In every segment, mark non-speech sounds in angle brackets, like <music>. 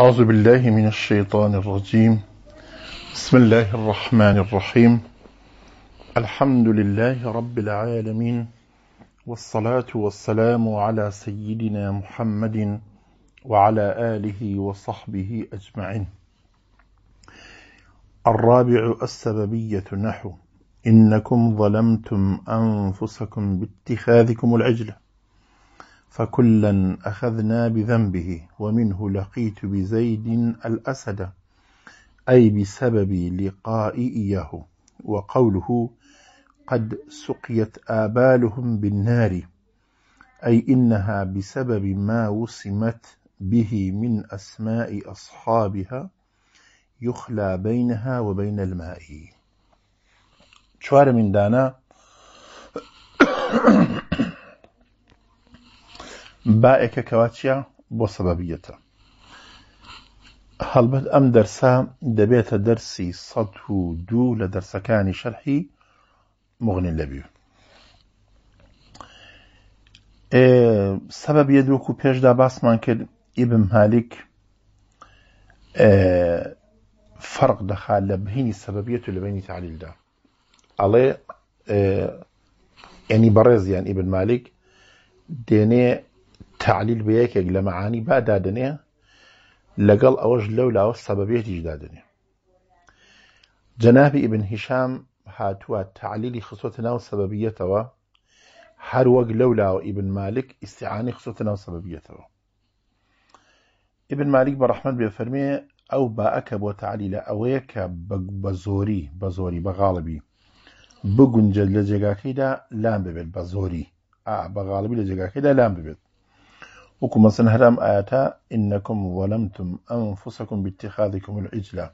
أعوذ بالله من الشيطان الرجيم بسم الله الرحمن الرحيم الحمد لله رب العالمين والصلاة والسلام على سيدنا محمد وعلى آله وصحبه أجمعين الرابع السببية نحو إنكم ظلمتم أنفسكم باتخاذكم العجلة فكلا أخذنا بذنبه ومنه لقيت بزيد الأسد أي بسبب لقائي إياه وقوله قد سقيت آبالهم بالنار أي إنها بسبب ما وصمت به من أسماء أصحابها يخلى بينها وبين الماء شوار من دانا باەکەکەوا چیە بۆ سەبەبیەتە هەڵبەت ئەم دەرسە دەبێتە دەرسی سەد و دوو لە دەرسەکانی شەرحی مغنی لەبی سەبەب یەدوەک و پێشدا باسمان کرد ئیبم هالیک فەرق دەخا لە بهینی سەبەبیەت و لە بینی تعلیلدا ئەڵێ ینی بەڕێزیان ئیبن مالیک دێنێ تعلیل بە یەکێک لە مەعانی بادادنێ لەگەڵ ئەوەش لەو لاوە سەبەبێتیشدادنێ جەنابی ئیبن هیشام هاتووە تعلیلی خسۆتە ناو سەبەبیەتەوە هەر وەک لەو لاوە ئیبن مالک ئیسیعانی خسۆتە ناو سەبەبیەتەوە ئیبن مالک بە ڕحمد بێ فەرمێ ئەو باەکە بۆ تعلی لە ئەوەیە کە بە زۆری بە زۆری بەغاڵبی بگونجە لە جێگاکەیدا لام ببێت بە زۆری بەغاڵبی لە جێگاکەیدا لام ببێت وكما سنهرم آتا إنكم ظلمتم أنفسكم باتخاذكم العجلة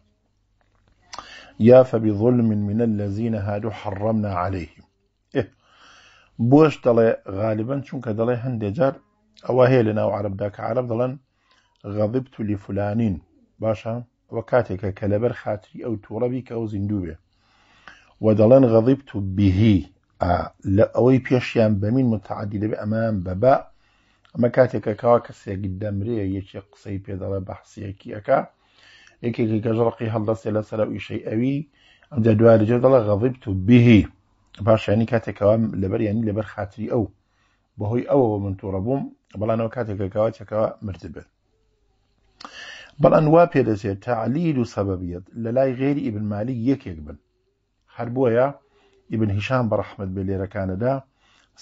يا فبظلم من الذين هادوا حرمنا عليهم إيه بوش دلي غالبا شنك دلي هندجار جار أو هي لنا وعرب داك عرب دلن غضبت لفلانين باشا وكاتك كلبر خاتري أو توربيك أو زندوبه ودلن غضبت به آه لأوي بيشيان بمين متعددة بأمام بباء ئەمە کاتێکە کاوا کەسێک دەمرێ یەکێک قسەی پێدەڵە بە حسیەکی ئەکا یەکێکی گەژڕقی هەڵدەستێ لەسەر ئیشەی ئەوی ئەمجا دوای جێ دەڵە غەڵیبت و بهی باشیانی کاتێکەوە لبر ینی يعني لبر خاتری او بەهۆی او من تووڕە بووم بەڵانەوە کاتێکەکەوا چەکەوە مرتبێت بەڵەن وا پێدەچێت تعلیل و سەبەبیت لە لای ابن ئیبنمالی یەکێک بن هەر ابن هشام هیشان بەڕەحمت بە لێرەکانەدا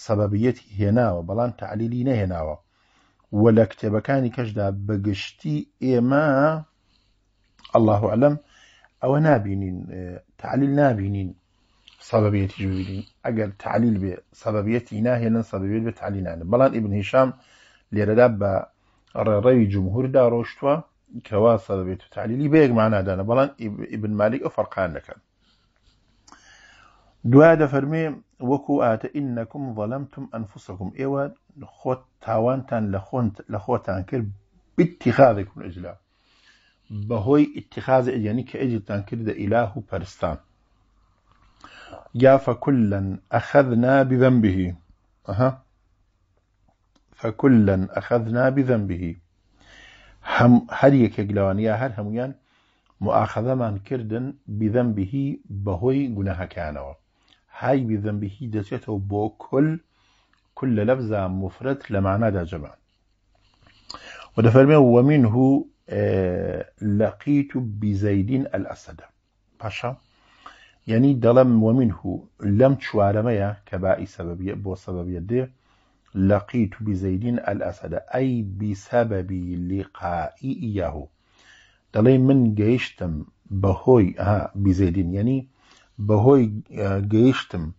سەبەبیەتی هێناوە بەڵام تعلیلی نەهێناوە و لە کتێبەکانی کەشدا بەگشتی ئێمە الله علم ئەوە نابینین تعلیل نابینین سەبەبەتی ببینین ئەگەر تعلیل بێ سەبەبەتی ناهێنن سەبەبێت بە تعلیلانە بەڵام ئیبن هیشام لێرەدا بە ڕێڕەوی جمهوردا ڕۆشتووە کەوا سەبەبێت و تعلیلی بەیەک معنادانە بەڵام ئیبن مالیک ئەو فەرقان دەکەن دوا دەفەرمێ وەکو ئاتە ئینەکم ظەلمتم ئەنفسەکم ئێوە لخوت تاوانتان لە خۆتان کرد بتیخاازێکم ئەجلا بەهۆی اتخاذ ئەجانانی کە ئەجلتان کردە ئیلاه و پەرستان یا فكلا أخذنا بذنبه أها فكلا أخذنا بذنبه هم هر يكيك لوان يا هر هميان مؤاخذة من كردن بذنبه بهوي قناها كانوا هاي بذنبه دسيته بو كل كل لفظة مفرد لمعنى دا جمع ودفرمي ومنه آه، لقيت بزيد الأسد باشا يعني دلم ومنه لم تشوارميا كبائي سببية بو سببية دي لقيت بزيد الأسد أي بسبب لقائي إياه دلم من جيشتم بهوي آه بزيد يعني بهوي آه، جيشتم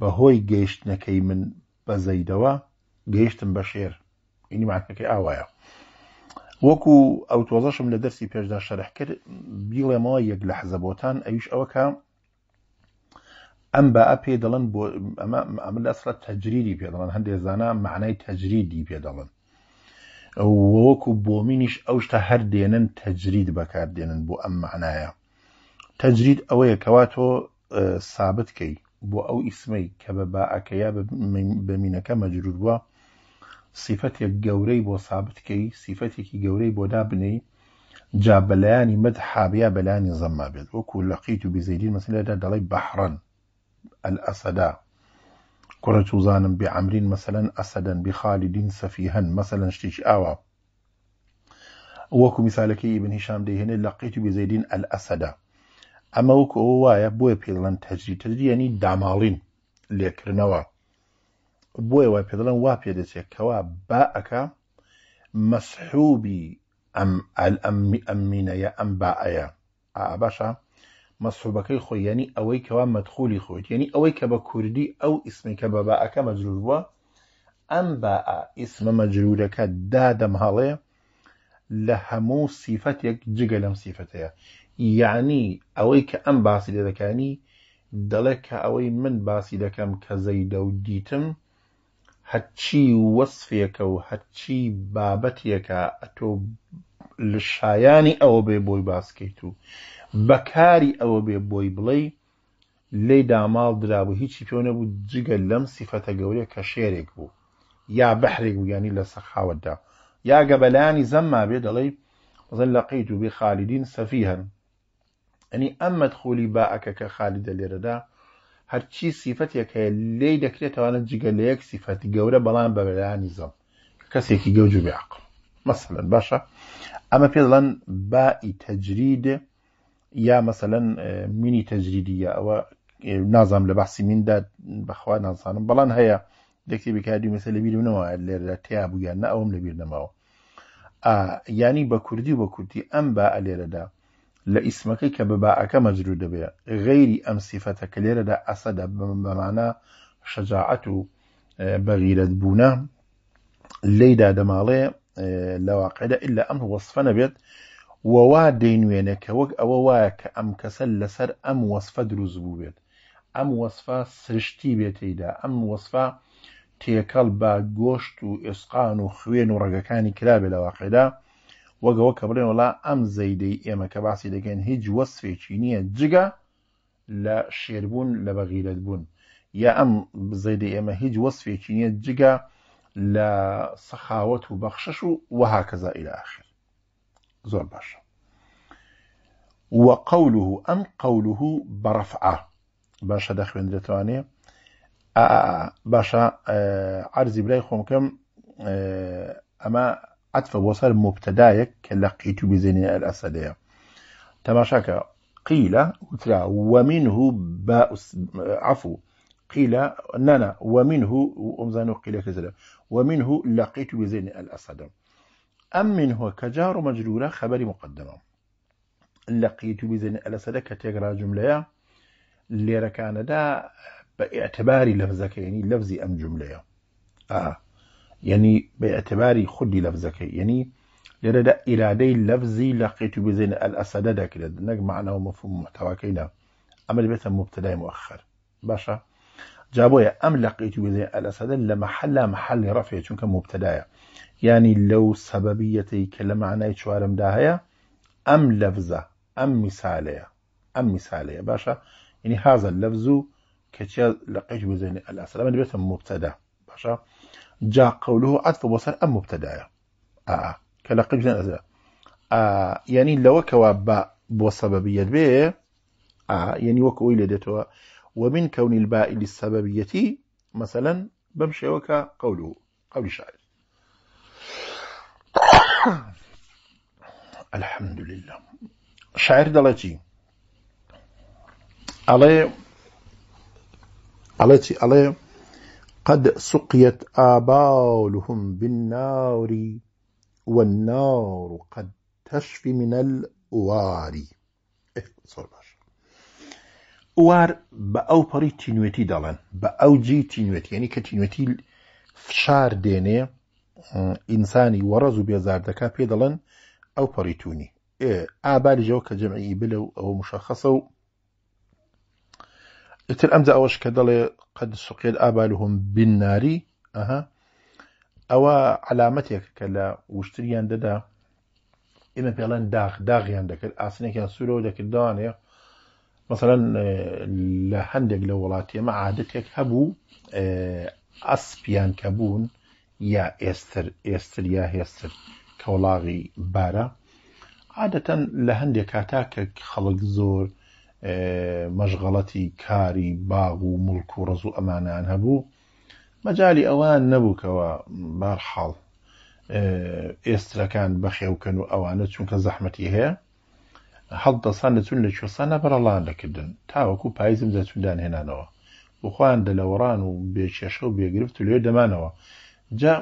بەهۆی گەیشتنەکەی من بە زەیدەوە گەیشتم بە شێر ئینیماتەکەی ئاوایە وەکو ئەو تۆزەشم لە دەرسی پێشدا شەرح کرد بیڵێمەوە یەک لە حەزەبۆتان ئەویش ئەوەکە ئەم بە ئەپێ دەڵن بۆ ئەمە ئەمە لەسرە تەجریری پێ دەڵن هەندێک زانە معنای تەجریدی پێ دەڵن وەکو بۆ منیش ئەوشتە هەر دێنن تەجرید بەکاردێنن بۆ ئەم معنایە تەجرید ئەوەیە کەواتۆ سابتکەی بۆ ئەو ئیسمەی کە بە باعەکەیا بە مینەکە مەجرور بووە سیفەتێک گەورەی بۆ سابتکەی سیفەتێکی گەورەی بۆ دابنەی جا بەلایانی مد حابیا بەلایانی زەما بێت وەکو لەقیت و بزەیدین مەسلەدا دەڵی بەحرن ئەسەدا کوڕە توزانم بێعمرین مەسەەن ئەسەدەن بخالیدین سەفی هەن مەسەەن شتێکی ئاوە وەکو میسالەکەی بنیشام دەهێنێت لەقیت و بزەیدین ئەسەدا ئەمە وەک ئەوە وایە بۆیە پێڵەن تەجری تەجریەنی داماڵین لێکردنەوە بۆیە وای پێدەڵەن وا پێ دەچێت کەوا با ئەکا مەسحوبی ئەم ئەممی ئەمینەیە ئەم باەیە باشە مەسوبەکەی خۆیەنی ئەوەی کەوا مەدخولی خۆیت یعنی ئەوەی کە بە کوردی ئەو ئیسمیکە بە باەکە مەجرور بووە ئەم با ئیسمە مەجرورەکە دادەم هەڵەیە لە هەموو سیفەتێک جگە لەم سیفەتەیە یعنی ئەوەی کە ئەم باسی لێ دەکانی دەڵێ کە ئەوەی من باسی دەکەم کە زەیدە و دیتم هەچی وەصفێکە و هەچی بابەتێکە ئەتۆ لە شایانی ئەوە بێ بۆی باسکەیت و بەکاری ئەوە بێ بۆی بڵێ لێ داماڵ درابوو هیچی پێ نەبوو جگە لەم سیفەتە گەورەیە کە شێرێک بوو یا بەحرێک و ینی لە سەخاوتدا يا جبلاني زما بيد علي ظل لقيت بخالدين سفيها يعني أما دخولي باءك كخالد لردا هر صفات صفتی لي لید کرده تواند جگلیک صفتی جوره بلند به بلای نیزم کسی که جوجو مثلا باشه اما في الان با تجريد يا مثلا ميني تجریدی یا و نظم لبحثی میداد بخواد نظرم بلند هیچ دەکتێ بکاری مەسە لە بیرونەوە لێرە تیا بوویان نە ئەوم لە بیرنەماوە ینی بە کوردی و بە کورتی ئەم با ئەلێرەدا لە ئیسمەکەی کە بەباعەکە مەجرور دەبێت غەیری ئەم سیفەتە کە لێرەدا ئەسەدا بەمانە شەجاعەت و بەغیرەت بوونە لەیدا دەماڵێ لەواقعدا ئللا ئەم وەصفە نەبێت وەوا دەینوێنێ کە وەک ئەوە وایە کە ئەم کەسە لەسەر ئەم وەصفە دروست بوو بێت ئەم وەصفە سرشتی بێتیدا ئەم وەصفە تێکەڵ بە گۆشت و ئێسقان و خوێن و ڕێگەکانی کرابێ لە واقعدا وەگەوە کە بڵێن وڵا ئەم زەیدەی ئێمە کە باسی دەکەن هیچ وەسفێکی نییە جگە لە شێربوون لە بەغیرت بوون یا ئەم بزەیدەی ئێمە هیچ وەسفێکی نییە جگە لە سەخاوت و بەخشش و وەها کەزا ئیلاخر زۆر باشە وە قوله ئەم قوله بەڕەفعە باشە دەخوێندرێتوانێ آه، آه، آه، باشا عرضي بلاي خوم كم اما عطف سەر مبتدايك کە لە قیت و بزینی قيل تەماشاکە قیلە وترا عفو قيل نانا ومنه ومزانو قيل كزلا ومنه لقيت بزين الأسد أم منه كجار مجرورة خبر مقدمة لقيت بزين الأسد كتيغرا جملة كان دا باعتباري لفظك يعني لفظي أم جملة آه يعني باعتباري خدي لفظك يعني لرد الى دي لفظي لقيت بزين الأسد داك نجمع معنى ومفهوم محتوى كينا أما بيت مبتدا مؤخر باشا جابوا يا أم لقيت بزين الأسد لمحل محل رفع چونك مبتدا يعني لو سببيتي كلمعنى شوارم داهيا أم لفظة أم مثالية أم مثالية باشا يعني هذا اللفظ كتيا لقيت بزين الأسلام اللي باسم مبتدا باشا جاء قوله عطف وصل أم مبتدا آه, آه. كلقيت بزين الأسلام آه يعني لو كواب بسببيه به آه يعني وكو إلى ومن كون الباء للسببية مثلا بمشي وكا قوله قول الشاعر <coughs> الحمد لله شاعر دلتي عليه تي على قد سقيت آبالهم بالنار والنار قد تشفي من الوار إيه صار باش وار بأو باري تنويتي دالان بأو جي تنويتي يعني كتنويتي فشار ديني إنساني ورزو بيزار دكا بيدالان أو بريتوني إيه آبال جوك جمعي بلو أو مشخصو ئتر ئەمجا ئەوەش کە دەڵێ قەد سوقێت ئابالهم بینناری ئەها ئەوە علامەتێک کە لە وشتریان دەدا ئمە پێڵەن داغ داغیان دەکرد ئاسنێکیان سوورەوە دەکردوانێ مثلا لە هەندێک لە وڵاتیێمە عادەتێک هەبوو ئەسپیان کە بوون یا ئێستر ئێستر یا هێستر کەوڵاغی بارە عادەتەن لە هەندێک کاتا کە خەڵک زۆر مەژغەڵەتی کاری باغ و ملک و ڕز و ئەمانان هەبوو مەجای ئەوان نەبووکەوە بارحاڵ ئێسترەکان بەخێوکەن و ئەوانە چونکە زەحمەتی هەیە هەڵ دەسان دەچون لە کوێسانە بەرەڵان دەکردن تاوەکو پایزم دەچوندان هێنانەوە بخواان دەلەوەڕان و بێچێشە و بێگرفت و لێ دەمانەوە جا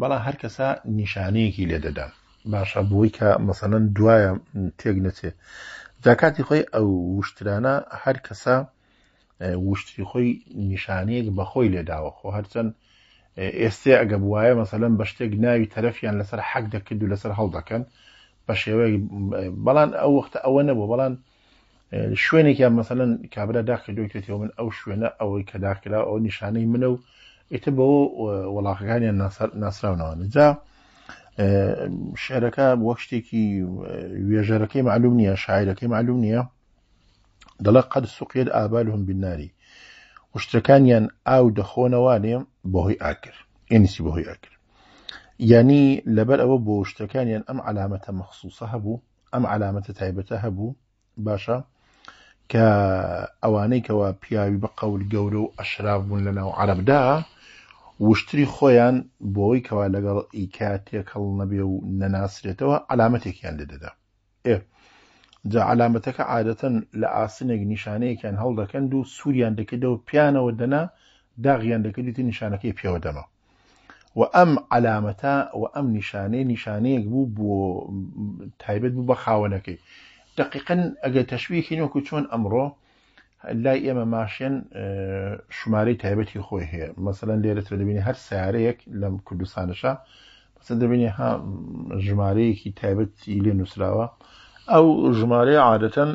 بەڵام هەر کەسا نیشانەیەکی لێ دەدەم باشە بووی کە مەسەەن دوایە تێک نەچێ جاکاتی خۆی ئەو وشترانە هەر کەسە وشتی خۆی نیشانەیەک بەخۆی لێداوە خۆ هەرچەند ئێستێ ئەگە بواایە مەسەلەن بە شتێک ناوی تەرەفیان لەسەر حەک دەکرد و لەسەر هەڵ دەکەن بە شێوەیە بەڵام ئەو وەختە ئەوە نەبوو بەڵام شوێنێکیان مەسەلەن کابرا داکردوێتەوە من ئەو شوێنە ئەوەی کە داکرا ئەو نیشانەی منە و ئیتە بەەوە وڵاقەکانیان ناسراونەوە نجا شعرەکە وەک شتێکی وێژەرەکەی معلوم نییە شاعرەکەی معلوم نییە دەڵە قەت سوقێت ئابال هم بیناری وشتەکانیان ئاو دەخۆنەوانێ بەهۆی ئاکر ئێنسی بەهۆی ئاکر ینی لەبەر ئەوە بۆ شتەکانیان ئەم علامەتە مەخصوصە هەبوو ئەم علامەتە تایبەتە هەبوو باشە کە ئەوانەی کەەوە پیاوی بە قەول گەورە و ئەشراف بوون لەناو عربدا وشتری خۆیان بۆەوەی کەوا لەگەڵ ئیکا تێکەڵ نەبێ و نەناسرێتەوە علامەتێکیان لێ دەدا ئێ جا علامەتەکە عادەتەن لە ئاسنێک نیشانەیەکیان هەڵدەکەن و سووریان دەکردەوە پیانەوە دەنا داغیان دەکردیتی نیشانەکەی پێوە دەما و ئەم علامەتە و ئەم نیشانەیە نیشانەیەک بوو بۆ تایبەت بوو بە خاوەنەکەی دقیقن ئەگە تەشویکی نۆکو چۆن ئەمڕۆ لای ئێمە ماشێن ژمارەی تایبەتی خۆی هەیە مەمثلەن لێرەتر دەبینی هەر سارەیەک لەم کوردستانشە مەسە دەبینی ها ژمارەیەکی تایبەتی لێ نووسراوە ئەو ژمارەیە عادەتەن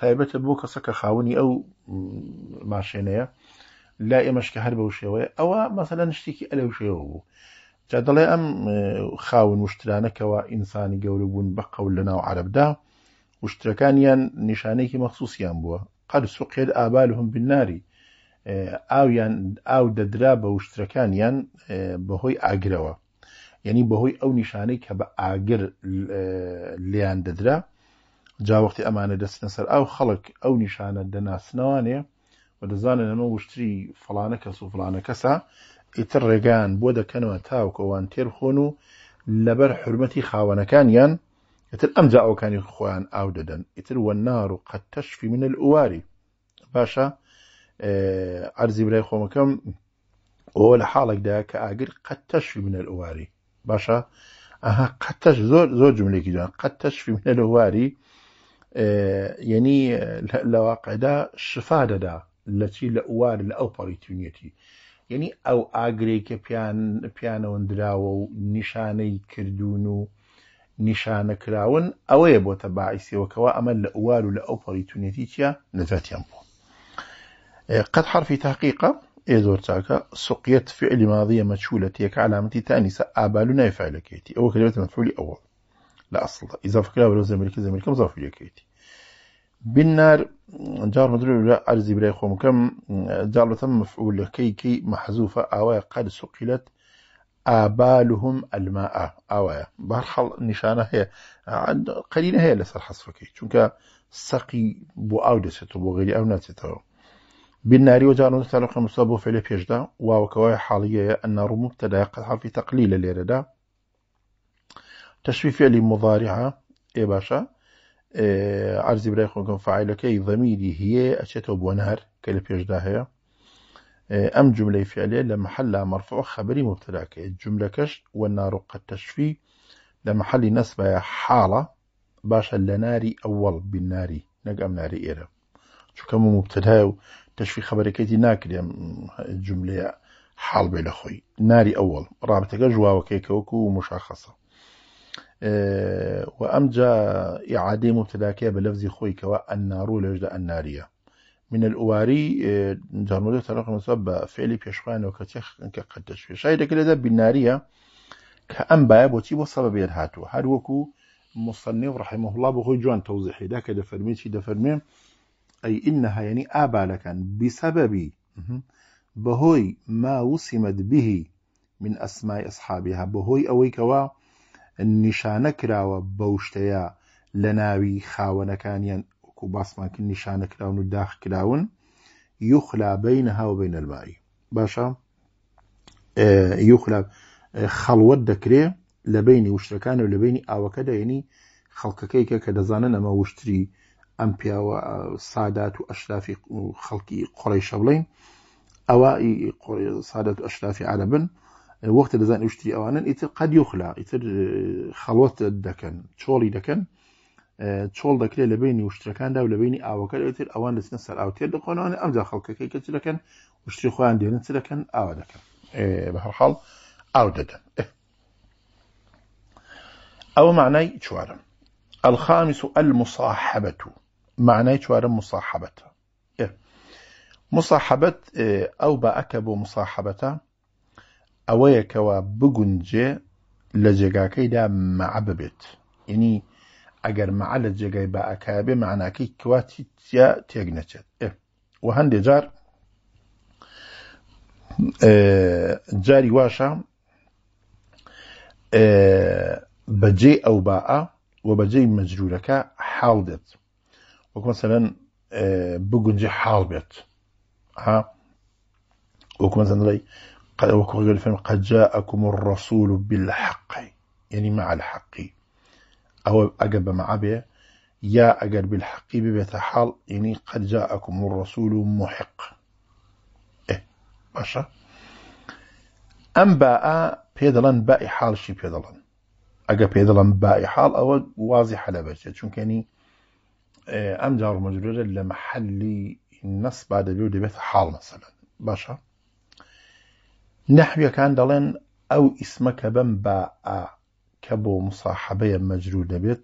تایبەتە بۆ کەسە کە خاونی ئەو ماشێنەیە لا ئێمەشکە هەر بەو شێوەیە ئەوە مەسەلە شتێکی ئەلەو شێوە بوو جا دەڵێ ئەم خاون وشترانەکەەوە ئینسانی گەورە بوون بە قەول لەناو عربدا وشتەکانیان نیشانێکی مەخصوصیان بووە قەر سوقێت ئابالهم بناری ئاویان ئاو دەدرا بە وشتەکانیان بەهۆی ئاگرەوە یعنی بەهۆی ئەو نیشانەی کە بە ئاگر لیان دەدرا جاوەختی ئەمانە دەستنە سەر ئەو خەڵک ئەو نیشانە دەناسنەوانێ و دەزانن ئەمە وشتری فلانە کە سوفلانە کەسە ئیتر ڕێگان بۆ دەکەنەوە تاوکەوان تێرخۆن و لەبەر حرمەتی خاوەنەکانیان ئتر ئەم جااوەکانی خۆیان ئاو دەدەن ئیتر وە نار و قەت تەشفی منە ئوواری باشە ئەرزی برای خۆمەکەم ئەوە لە حاڵێکدا کە ئاگر قەت تەشفی منە ئوواری باشە ئەها قەتەش زۆر زۆر جملێکی جوان قەت تەشفی منە ئوواری یعنی لە واقعدا شفا دەدا لە چی لە ئووار لە ئەو پەڕیتونەتی یعنی ئەو ئاگرێکە پیانەوەندراوە و نیشانەی کردوون و کراون اوه بو تباعیسی و کوا لە لأوال و لە ئەو پەریتونێتی چیە نزاتیان بو قد حرفی تحقیقە ئێ زۆر چاکە سوقیت فعلی ماضیە مەچوولە تێک علامەتی تانیسە ئابالو نایفاعلەکەیتی ئەوە کە دەبێت مەفعولی ئەوە لا أصل إضافة كلا ولو زملك زملك مضاف ليكيتي بالنار جار مدرور لا أرزي برای خوم كم جار تم مفعول كي كي محزوفه اوه قد سقیلت آبالهم ئابالوهم ئەلماء ئاوایە بەرخەڵ نیشانە هەیە قەرینە هەیە لەسەر حەسفەکەی چونکە سەقی بۆ ئاو دەچێتەوە بۆ غێری ئەو ناچێتەوە بالنار وجعلنا سلقا مصابه في لبيجدا واو كواي حالية النار مبتدا قدها في تقليل اليردا تشفيف لمضارعة اي باشا إيه عرض برايخ فاعل كي ضميري هي أشتو اشتوب ونهر بيجدا هي أم جملة فعلية لمحل مرفوع خبري مبتدا جملة كش والنار قد تشفي لمحل نسبة حالة باشا لناري أول بالناري نقام ناري إيرا شو كم مبتدا تشفي خبري كيتي ناكري جملة حال بين أخوي ناري أول رابطك جواوة وكو مشخصة أه وأم جا إعادة مبتدا بلفظ خوي كوا النار لجد النارية من الأواري جارمودة تلاقى مصاب فعلي بيشخان انك قد تشفي شايدة كده ده بالنارية كأم باب وتيبو بسبب يدهاتو هاد وكو مصنف رحمه الله بخوي جوان توضيحي ده كده فرمي شي ده فرمي أي إنها يعني آبا لكن بسبب بهوي ما وسمت به من أسماء أصحابها بهوي أوي كوا نشانك راوە لناوي خاونا ناوی خاوەنەکانیان وەکو باسماکن نیشانەکراون و داخکراون یوخلابەی نەها و بین نەرمایی باشە یوخلاب خەڵوت دەکرێ لە بینی وشتەکان و لە بینی ئاوەکە دەێنی خەڵکەکەی کە کە دەزانن ئەمە وشتری ئەم پیاوە سادات و ئەشرافی خەڵکی قڕی شەڵین ئەوە سادات و ئەشرافی عربن وەختە دەزان وشتی ئەوانن ئیتر قەدیخلا ئیتر خەڵوت دەکەن چۆڵی دەکەن چۆڵ دەکرێت لە بینی وشتەکاندا و لە بینی ئاوەکە لەتر ئەوان دەچنە سەر ئاوتێر دەخۆنەوەن ئەمجا خەڵکەکەی کەچ دەکەن وشتی خۆیان دێنن چ دەکەن ئاوا دەکەن بە هەرخاڵ ئاو دەدەن ئەوە معنای چوارم الخامس المصاحبة معنای چوارم مصاحبت مصاحبت ئەو باەکە بۆ مصاحبەتە ئەوەیەکەوە بگونجێ لە جێگاکەیدا مەعە ببێت ینی اگر مەعە جگه با اکابه بێ معناکەی کواتی تیا تیگ نچد اه. و هنده جار اه، جاری واشا اه، بجی او با و بجی بەجێی مەجرورەکە حاڵ دێت وەکمەسەرەن بگونجێ حال بید ها وەکمەزەنڵی وەکوۆگەلفێن قەجا قد جاءكم الرسول بالحق يعني مع الحقی أو أجب معبه يا أجر بالحقيب حال يعني قد جاءكم الرسول محق إيه باشا أم باء بيدلن باء حال شي بيدلن أجا بيدلن باء حال أو واضح على بس شون كاني يعني، إيه، أم جار مجرد لمحل النص بعد بيود بيت حال مثلا باشا نحو كان دلن أو اسمك بن باء كبو مصاحبه مجرور دبيت دبيت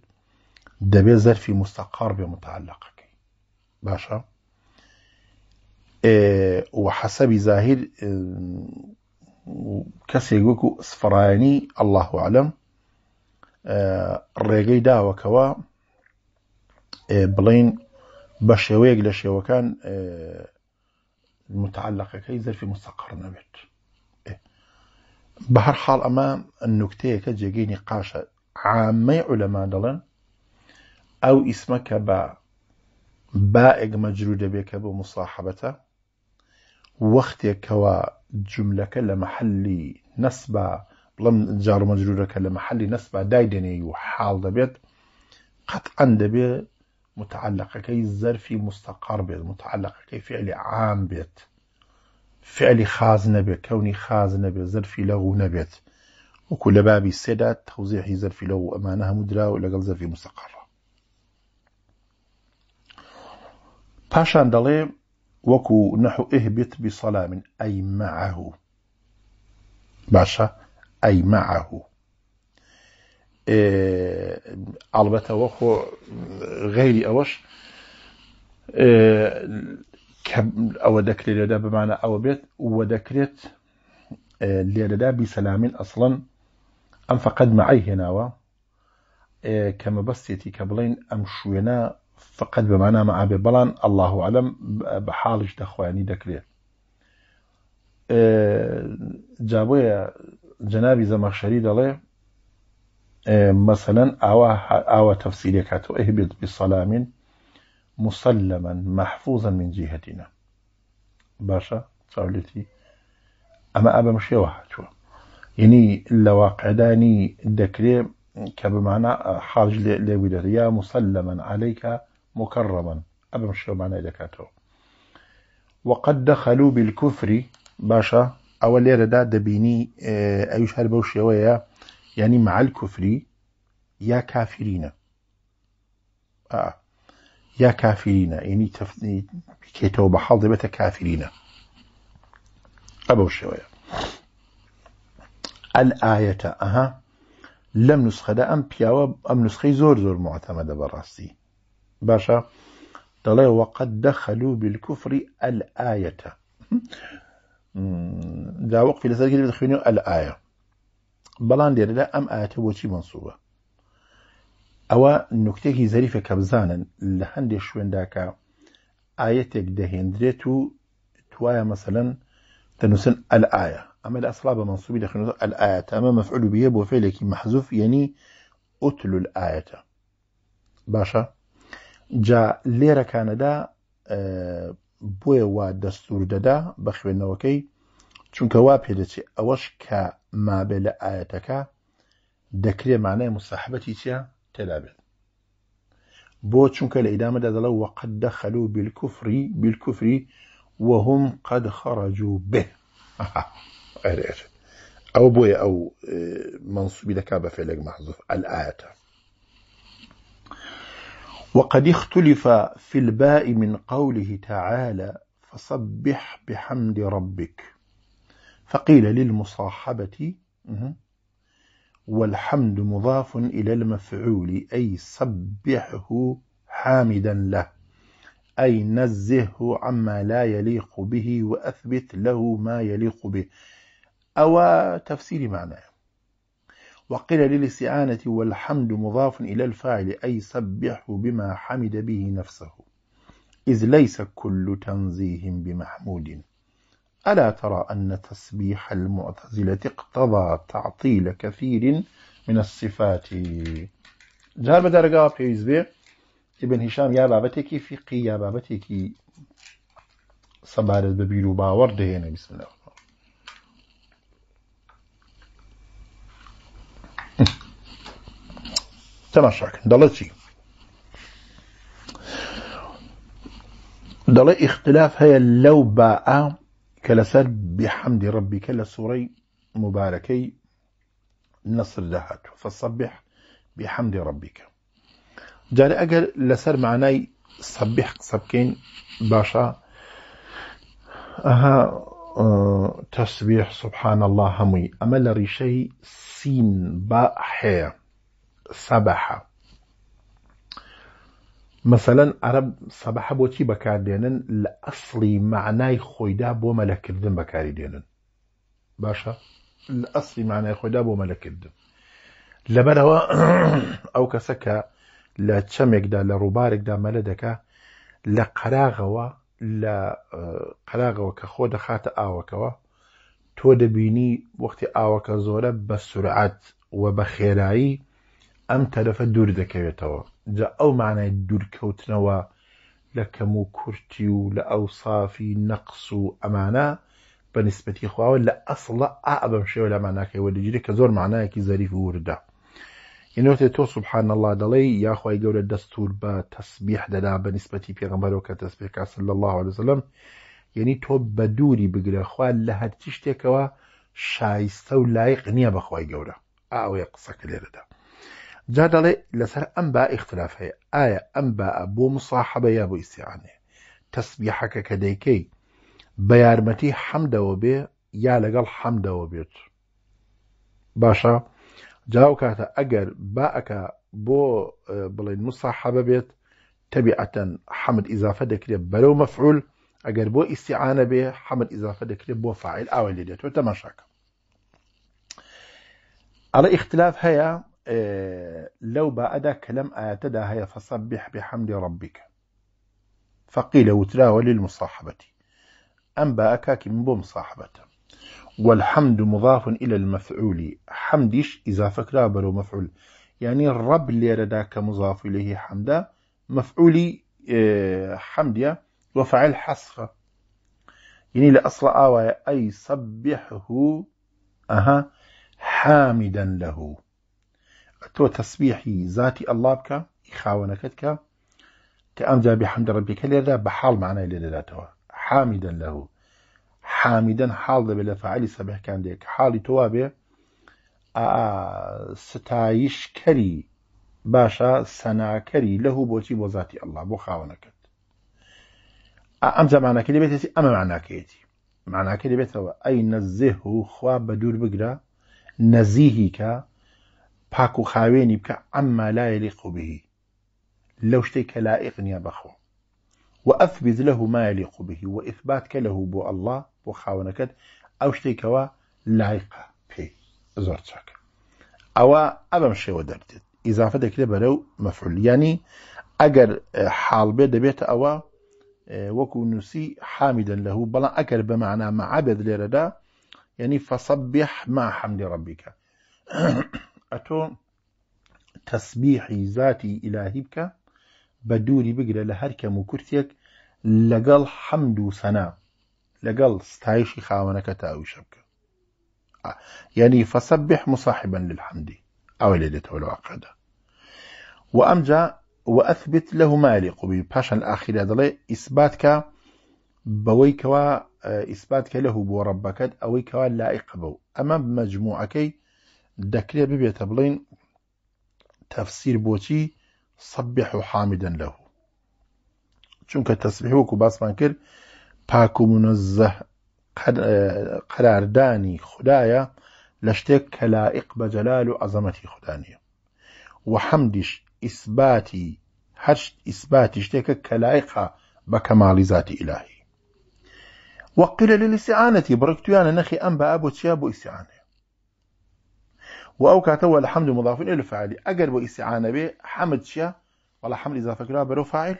دەبێت زەرفی مستەقار بێ متعلقەکەی باشە و حەسەبی زاهیر کەسێک وەکو سفرایانی ئەله عالم ڕێگەی داوەکەوە بڵین وكان شێوەیەک لە شێوەکان متعلقەکەی زەرفی مستەقر بهر حال أما النكتة كجيجي نقاشة عامي علماء دلن أو اسمك باء بائق مجرود بك بمصاحبة وقتك كوا جملة محلي نسبة لم جار كلا محلي نسبة دايدني وحال دبيت قطعا دبي متعلقه كي الزرفي مستقر بيت متعلقه كي فعل عام بيت فعلی خاز نەبێت کەونی خاز نەبێت زەرفی لەغو نەبێت وەکو لە بابی سێدا تەوزیحی زەرفی لەغو ئەمانە هەموو دراوە لەگەڵ زەرفی مستەقڕ پاشان دەڵێ وەکو نەحو ئهبت بسەلا من ئەی معه باشە ئەی معه ئەڵبەتەوە اه، خۆ غەیری ئەوەش اه، ئەوە دەکرێت لێدا بمانە ئەوە بێت و دەکرێت آه، لێرەدا بیسەلامین ئەسڵەن ئەم فقط معی هێناوە کە مەبەستێتی کە بڵین ئەم شوێنە فقط بەمانامە ئابێ بەڵان ئەله عەلم بە حاڵش دەخوایانی آه، دەکرێت جابۆیە جەناوی زەمەخشەری دەڵێ آه، مثلا ئاوا ئاوە تەفسیرێک هاتەوە ئەهبێت بسلامين مسلما محفوظا من جهتنا باشا تاولتي اما ابا مشي واحد شو يعني الا واقع داني الدكري كبمعنى حاج لولاد يا مسلما عليك مكرما ابا مشي معنى دكاتو وقد دخلوا بالكفر باشا او ليرة دبيني آه، ايوش هالبوش يعني مع الكفر يا كافرين آه. آه. يا كافرين يعني تفني كيتو بحظ بتا كافرين أبو شوية الآية أها لم نسخة دا أم بياوة أم نسخة زور زور معتمدة براسي باشا دلي وقد دخلوا بالكفر الآية دا وقف لسالك الآية بلان دير لا أم آية وشي منصوبة ئەوە نوکتێکی زەریفە کە بزانن لە هەندێک شوێنداکە ئاەتێک دەهێندرێت و توایە مەسەن تەنووسن ئەلعاە ئەمە لە ئەسڵا بە منسوبی دەخێنەوە ئەلعاەت ئەمە مەفعلو بە بۆ فێلێکی مححزوف یعنی ئوتل ئاەتە باشە جا لێرەکانەدا بۆیە وا دەستور دەدا بە خوێندنەوەکەی چونکە وا پێدەچێ ئەوەش کە مابێ لە ئاەتەکە دەکرێ مانای مسەحبەتی چیە تەلابێت بو چونك الإدامة ئیدامەدا وقد دخلوا بالكفر بالكفر وهم قد خرجوا به <laughs> ئەو أو ئەو أو اه، منصوب بە فێلێک مەحزوف الآية وقد اختلف في الباء من قوله تعالى فصبح بحمد ربك فقيل للمصاحبة والحمد مضاف إلى المفعول أي سبحه حامدا له أي نزهه عما لا يليق به وأثبت له ما يليق به أو تفسير معناه وقيل للاستعانة والحمد مضاف إلى الفاعل أي سبحه بما حمد به نفسه إذ ليس كل تنزيه بمحمود ألا ترى أن تسبيح المعتزلة اقتضى تعطيل كثير من الصفات جار بدرقا يزبي ابن هشام يا بابتك فقي يا بابتك صبار الببيل باور هنا بسم الله <laughs> تماشاك دلتي دلت اختلاف هي لو باء كلا سر بحمد ربي كلا سوري مباركي نصر لهات فصبح بحمد ربك جار أجل لسر معناي صبح صبكين باشا أها تسبيح سبحان الله همي أمل ريشي سين باء حي سبحة مەسەەن عرب سەبەح بۆچی بەکاردێنن لە ئەسڵی معنای خۆیدا بۆ مەلەکردن بەکاری دێنن باشە لە ئەسڵی معنای خۆیدا بۆ مەلەکردن لەبەرەوە <coughs> ئەو کەسە کە لە چەمێکدا لە ڕووبارێکدا مەلە دەکا لە قەراغەوە لە قەراغەوە کە خۆ دەخاتە ئاوەکەوە تۆ دەبینی وەختی ئاوەکە زۆرە بە سورعات و بە خێرایی ئەم تەرەفە دوور دەکەوێتەوە جا ئەو مانای دوورکەوتنەوە لە کەم و کورتی و لە ئەو سافی نەقس و ئەمانە بە نسبەتی خواوە لە ئەسڵە ئا بەم شێوە لە ماناکەیەوە دەگیری کە زۆر مانایەکی زەریف وردا ینۆتێ تۆ سبحان الله دەڵێ یاخوای گەورە دەستور بە تەسبیح دەدا بە نسبەتی پێغمبەرەوە کە تەسبێکا سل الله وسلم یعنی تۆ بە دووری بگرە خوا لە هەرچی شتێکەوە شایستە و لایق نییە بەخوای گەورە ئاوەیە قسەکە لێرەدا جادله لسر أنباء اختلافه آية آیا أنباء بو مصاحبه يا بو استعانه تسبيحك كديكي بیارمتی حمده و بی یا لگل حمده و باشا جاو کاتا اگر بو آه، بلين مصاحبه بيت طبیعتا حمد اضافه دکریه برو مفعول اگر بو استعانه بی حمد اضافه دکریه بو فاعل اولی دیت و على اختلاف هيا آه، لو بعدك لم أعتدها فصبح بحمد ربك فقيل وتراوى للمصاحبة أم باكاك من بو والحمد مضاف إلى المفعول حمدش إذا فكرا برو مفعول يعني الرب اللي رداك مضاف إليه حمدا مفعولي آه، حمديا وفعل حصفة يعني لأصل آوى أي صبحه أها حامدا له تۆ تەسبیحی ذاتی ئەلله بکە خاوەنەکەت کە کە ئەمجا بحەمدە ڕبیەکە لێدا بە حاڵ معنای لێ دەداتەوە حامیدەن لەهوو حامیدەن حاڵ دەبێت لە فعالی سەبحکان دێک حاڵی تۆوا بێ ستایشکەری باشە سەناکەری لەهوو بۆچی بۆ ذاتی ئەلله بۆ خاوەنەکەت ئەم زمانەکە لەبێت ئەمە معناکەیەتی معناکە لەبێتەوە ئەی نەزێه و خوا بە دوور بگرە نەزیهی کە پاکو و خاوێنی بکە ئەمما لا يليق به لەو شتێک کە لائق نییە بەخۆ وأثبت له ما يليق به وإثباتك له بو الله بو خاونكت أو شتيكوا لايقة بي زورتك أو أبم شيء ودرتت إضافتك لبرو مفعول يعني أجر اه، حال بيت دبيت أو اه، وكو نسي حامدا له بلا أكر بمعنى مع عبد لردا يعني فصبح مع حمد ربك أتو تسبيحي ذاتي إلهي بك بدوري دووری بگرە لە لقل حمد سنا لقل ستايشي خاونك و سەنا لەگەڵ ستایشی مصاحبا للحمد أو لێ دێتەوە لە وأثبت له مالق يليق باشا الأخيرة دلي إثباتك بويكوا آه، إثباتك له بو أويكوا لائق بو أما بمجموعكي دەکرێت ببێتە بڵین تەفسیر بۆچی سەبح و حامیدن لەو چونکە تەسبیح وەکو باسمان کرد پاکومونە زە قراردانی خدایە لە شتێک کە لائق بە جەلال و عەزەمەتی خدا نیە و حەمدیش ئیسباتی هەشت ئیسباتی شتێکە کە لایقا بە کەماڵی زاتی ئیلاهی وەقیلە لە لیسیعانەتی بڕکتویانە نەخی ئەم بە ئابۆ چیا بۆ ئیسیعانە و كاتوا الحمد مضاف إلى الفاعل أجر واستعانة به حمد شيا ولا حمل إضافة كلا برو فاعل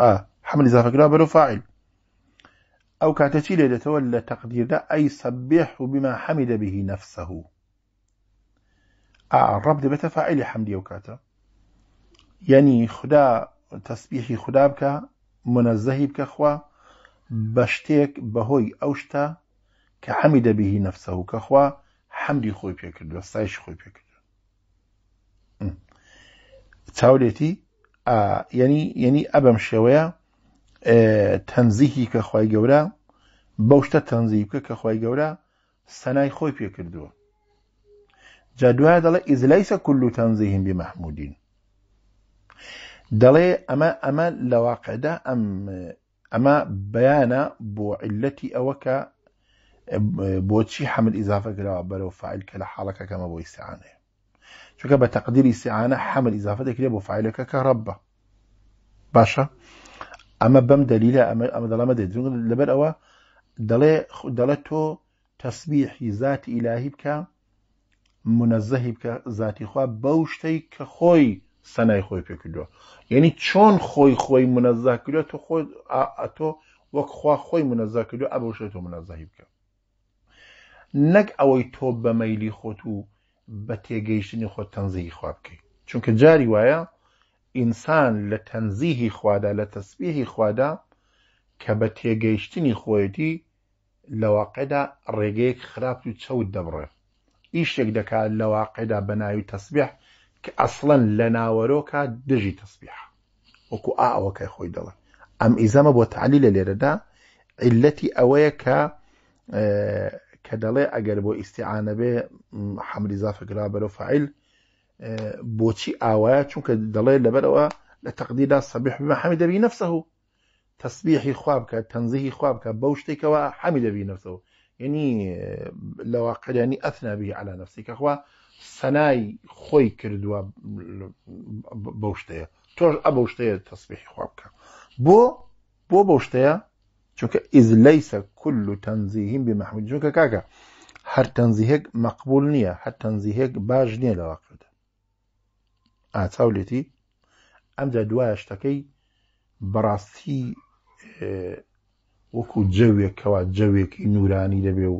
آه حمل إضافة كلا برو فاعل أو كاتشيل يتولى تقدير ده أي سبح بما حمد به نفسه آه الرب ده بتفاعل حمدي وكاتا يعني خدا تسبيح خدا بك منزهي بك خوا بشتيك بهوي أوشتا كحمد به نفسه كخوا حەمدی خۆی پێکرد وەستایش خۆی پێکرد چاولێتی یعنی یعنی ئەبەم شێوەیە تەنزیهی کە خی گەورە بەو شتە تەنزی بکە کە خی گەورە سەنای خۆی پێکردووە جا دوای دەڵێ ئیزلایسە کول و تەنزیهیم بی مەحمودین دەڵێ ئەمە ئەمە لەواقعدا ئەم ئەمە بەیانە بۆ عیلەتی ئەوە کە بۆچی حمل ئضافه کراوە بەرەو فیل کە لە حاڵەکە کەمە بۆ ئیسعانەیە چونکە بە تەقدیری سیعانە حمل ئضافه دەکرێت بۆ فیلەکە کە ڕبە باشە ئەمە بەم دەلیلە ئەمە دەڵامە دێت لەبەر ئەوە دەڵێ دەڵێت تۆ تەسبیحی ذات ئیلاهی بکە منەزەهی بکە ذاتی خوا بەو شتەی کە خۆی سەنای خۆی پێکردووە یعنی چۆن خۆی خۆی منەزا کردو تۆ خۆی تۆ وەک خوا خۆی منەزا کردو ئەبەوشێت تۆ منەزەهی بکە نەک ئەوەی تۆ بە مەلی خۆت و بە تێگەیشتنی خۆت تەنزیی خوا بکەیت چونکە جاری وایە ئینسان لە تەنزیهی خوادا لە تەسبیهی خوادا کە بە تێگەیشتنی خۆیەتی لە واقعدا ڕێگەیەک خراپ و چەوت دەبڕێ ئیشتێک دەکات لە واقعدا بە ناوی تەسبیح کە ئەسڵەن لە ناوەرۆکە دژی تەسبیح وەکو ئاوەکەی خۆی دەڵێ ئەم ئیزەمە بۆ تعلی لە لێرەدا علەتی ئەوەیە کە کە دەڵێ ئەگەر بۆ ئیسیعاانە بێ حملیزافەکرا بەرە فعیل بۆچی ئاوایە چونکە دەڵێ لەبەرەوە لە تەقدیدا سەبیح حەمی دەبی نفسە و تەسبیحی خواب کە تەنزیهی خواب کە بەو شتێکەوە حەمی دەبی نفسەوە یعنی لەواقعیانی ئەثنابی على نفسی کەخوا سەنای خۆی کردووە بەو شتەیە تۆش ئە بەو شتەیە تەسبیحی خواب بکە بۆ بۆ بەو شتەیە چونکە ئیزلیسە کل و تەنزیهیم بمەحمود جوکە کاکە هەر تەنزیهێک مەقبول نییە هەر تەنزیهێک باش نییە لە واقعدا ئاچاولێتی ئەمجا دوایە شتەکەی بەڕاستی وەکو جەوێکەوە جەوێکی نورانی دەبێ و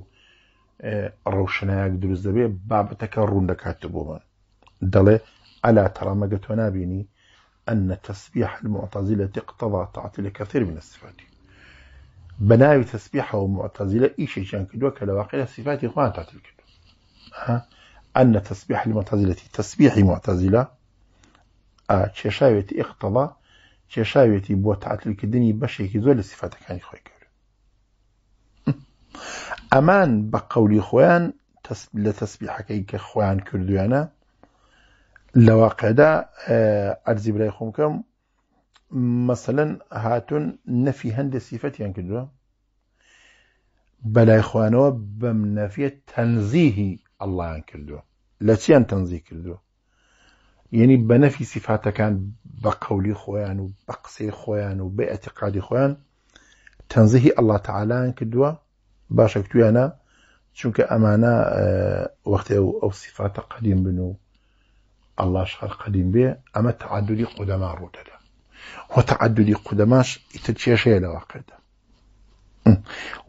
ڕەوشنایەک دروست دەبێ بابەتەکە ڕوون دەکات بۆمە دەڵێ ئەلا تەڕامەگە تۆ نبینی أن تسبيح المعتزلة اقتضى تعطيل كثير من الصفات بناوي تسبيحة ومعتزلة إيش جان كلا كلواقع صفات إخوان تعتل كدوا أن تسبيح المعتزلة تسبيح معتزلة تشاوية اقتضى تشاوية بو تعتل كدني بشي كذول الصفات كان إخوان كدوا <laughs> أمان بقولي خوان تس... لتسبيح كيك خوان كردوانا لواقع دا أرزي آه، بلاي كم مثلا هاتون نفي هند صفات يعني كده بلا إخوانه بم نفي تنزيه الله يعني كده لا شيء تنزيه كده يعني بنفي صفاته كان بقولي خوان وبقصي خوان وباعتقادي خوان تنزيه الله تعالى يعني كده باش اكتوي انا يعني، چونك امانه آه، وقت او, أو صفات قديم بنو الله شخص قديم به اما تعدلي قدام رودله وتعددی قودەماش ئیتر کێشەیە لەواقعدا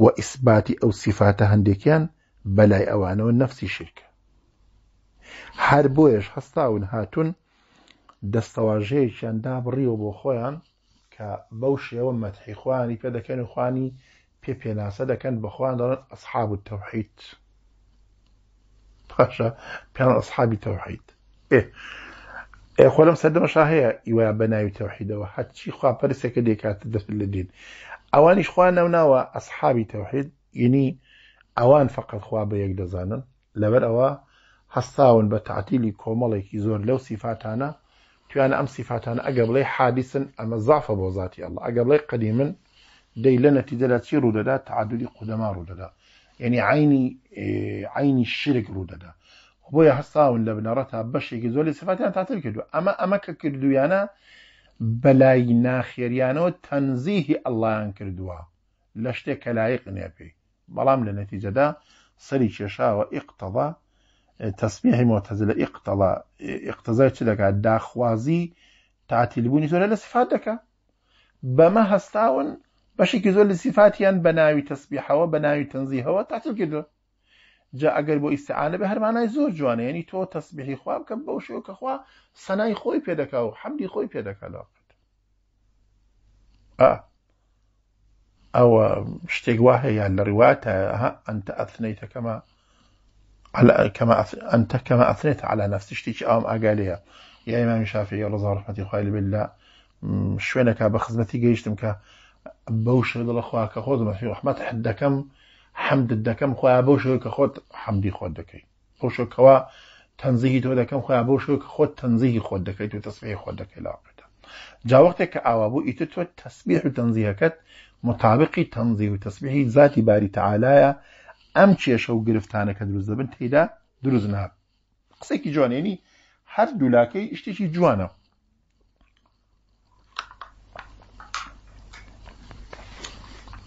و ئیسباتی ئەو سیفاتە هەندێکیان بەلای ئەوانەوە نەفسی شرکە هەر بۆیش هەستاون هاتون دەستەواژەیەکیاندا بڕیوە بۆ خۆیان کە بەو شێوە مەتحیخوانی پێ دەکەن و خوانی پێ پێناسە دەکەن بەخواان دەڵن ئەسحاب و تەوحیت پاشە پیان ئەسحابی تەوحیت خۆ لەم سەردەمەشا هەیە ئیوا بە ناوی تەوحیدەوە هەچی خواپەرسێکە دێکاتە دەست لە دین ئەوانیش خوا نەوناوە ئەسحابی تەوحید ینی ئەوان فقط خوا بە یەک دەزانن لەبەر ئەوە هەستاون بە تعتیلی کۆمەڵێکی زۆر لەو سیفاتانە توانە ئەم سیفاتانە ئەگە بڵێ حادیسن ئەمە زافە بۆ ذاتی ئەله ئەگە بڵێ قدیمن دەی لە نەتیدەدا چی ڕوودەدا تعادلی قودەما ڕوودەدا یعنی عینی عینی شرک ڕوودەدا بۆیە هەستاون لە بنەڕەتە بەشێکی زۆر لە سفاتیان تاتر کردو ئەمە ئەمە کە کردویانە بەلای ناخێریانەوە تەنزیهی ئەللهیان کردووە لە شتێک کە لایق نێپی بەڵام لە نەتیجەدا سەری کێشاوە ئیقتەڵە تەسمیهی مۆتەزل لە ئیقتەڵە ئیقتەزای چ دەکات داخوازی تاتیلبوونی زۆر لە سفات دەکە بەمە هەستاون بەشێکی زۆر لە سیفاتیان بە ناوی تەسبیحەوە بە ناوی تەنزیهەوە تاتل کردو جا ئەگەر بۆ ئیسعاە بە هەرمانای زۆر جوانە ینی تۆ تەسببیحی خواب کە بەو شێوە کە خوا سەنای خۆی پێدەکا و حەمدی خۆی پێدەکە لاقت آه. ئەوە شتێک انت اثنيت كما ڕواتە ئەتە ئەثنەیتەکەمە أنت كما أثنيت على نفس شتيش أم أقاليها يا إمام الشافعي الله رحمة خالي بالله شوينك بخزمتي جيشتم ك بوش رضا الأخوة كخوض ما في رحمة حدكم حمدت دەکەم خۆیان بۆ شوکە خۆت حەمدی خۆت دەکەیت بۆ شوکەوە تەنزیهی تۆ دەکەم خۆیان بۆ شوکە خۆت تەنزیهی خۆت دەکەیت و تەسبیحی خۆت دەکەی لاقێتە جاوەختێک کە ئاوا بوو ئیتر تۆ تەسبیح و تەنزیهەکەت مطابقی تەنزی و تەسبیحی ذاتی باری تەعالایە ئەم چێشە و گرفتانەکە دروست دەبن تێدا دروست ناب قسێکی جوانێنی هەر دوولاکەی شتێکی جوانە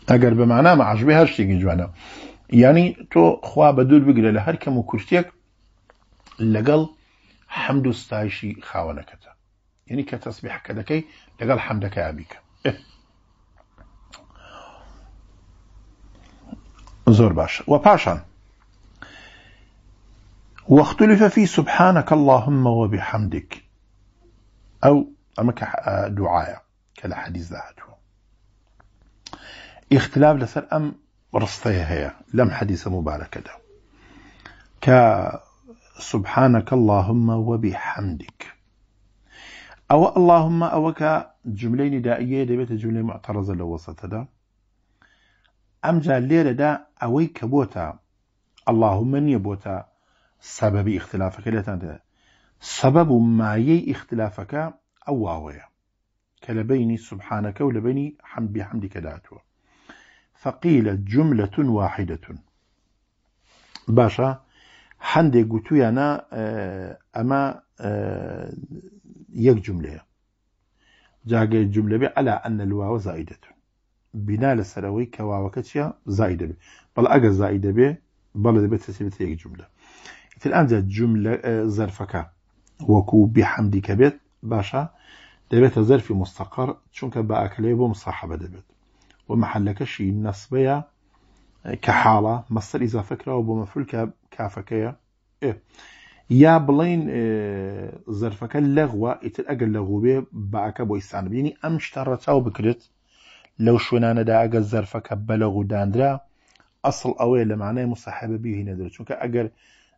اگر به معنا مەعشبێ هر شتێکی جوانه یعنی تو خوا به دور بگیره له هر کەم و لگل حمد حەمد و ستایشی کتا یعنی کە تەسبیحکە دەکەی لەگەڵ حەمدەکە ئابیکە زور باش و پاشان واختلف في سبحانك اللهم وبحمدك أو أمك دعايا كلا حديث اختلاف ام ئەم هي لم حديث مبارك ده ك سبحانك اللهم وبحمدك او اللهم او ك جملين دائيه جملەی معتەرەزە لە وەسەتەدا ئەمجا لێرەدا ئەوەی کە بۆتە اللهمە نییە بۆتە سەبەبی اختلافەکە لێتان سبب سەبەب و مایەی اختلافەکە ئەو واوەیە کە لە بینی سبحانەکە و لە بینی فقيلت جملة واحدة باشا حندي أنا آه، أما آه، يك جملة جاك جملة على أن الواو زائدة بناء السراوي كواو كتشيا زائدة بل أجا زائدة بي بل دبت تسبت يك جملة الآن جاء جملة آه، ظرفك وكو بحمدك بيت باشا دبت ظرف مستقر چونك بأكليبو مصاحبة دبت ومحلك شي نصبيا كحالة مصدر إذا فكرة وبمفعول كافكية إيه يا بلين إيه، ظرفك اللغوة إتر أقل لغوة بعك بو إستعنب يعني أمش ترتاو بكرت لو شونانا دا أجل ظرفك بلغو داندرا أصل أوي لمعنى مصاحبة به ندرت كأجل أقل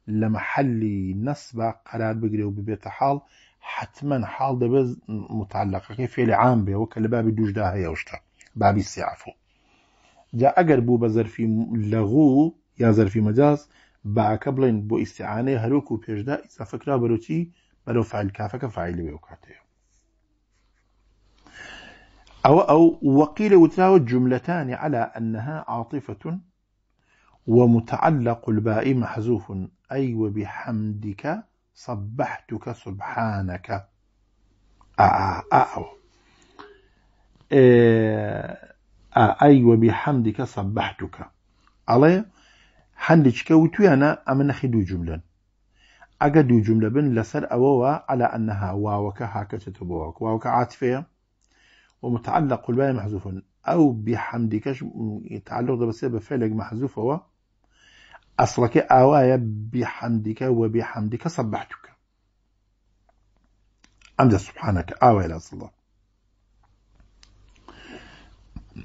لمحل نصب قرار بقري وببيت حال حتما حال دبز متعلقة كيف يلي عام بيه وكالباب دوج داها وشتر بابي سيعفو جا ئەگەر بو بە لغو يا یا في مجاز باکە بو استعانه هروكو هەروک و پێشدا ئیسافەکرا بەرەوچی بەرەو فیل کافەکە فیل بێ و أو أو وقيل وتراو جملتان على أنها عاطفة ومتعلق الباء محذوف أي وبحمدك صبحتك سبحانك آه آه. ئای آه، آه، وەبیحەمدیکە سەبەحتوکە ئەڵێ هەندێککە و توێنە ئەمە نەخی دوو جملة ئەگە دوو جوملە بن لەسەر ئەوەوە ئەلا ئەنها واوەکە هاکەچێتە بۆوەک واوکە عاتفەیە ومتعلق قلباية محذوف أو بحمدك يتعلق ده بس بفعلك محذوف هو أصلك آوايا بحمدك وبحمدك صبحتك أمد سبحانك آوايا لا الله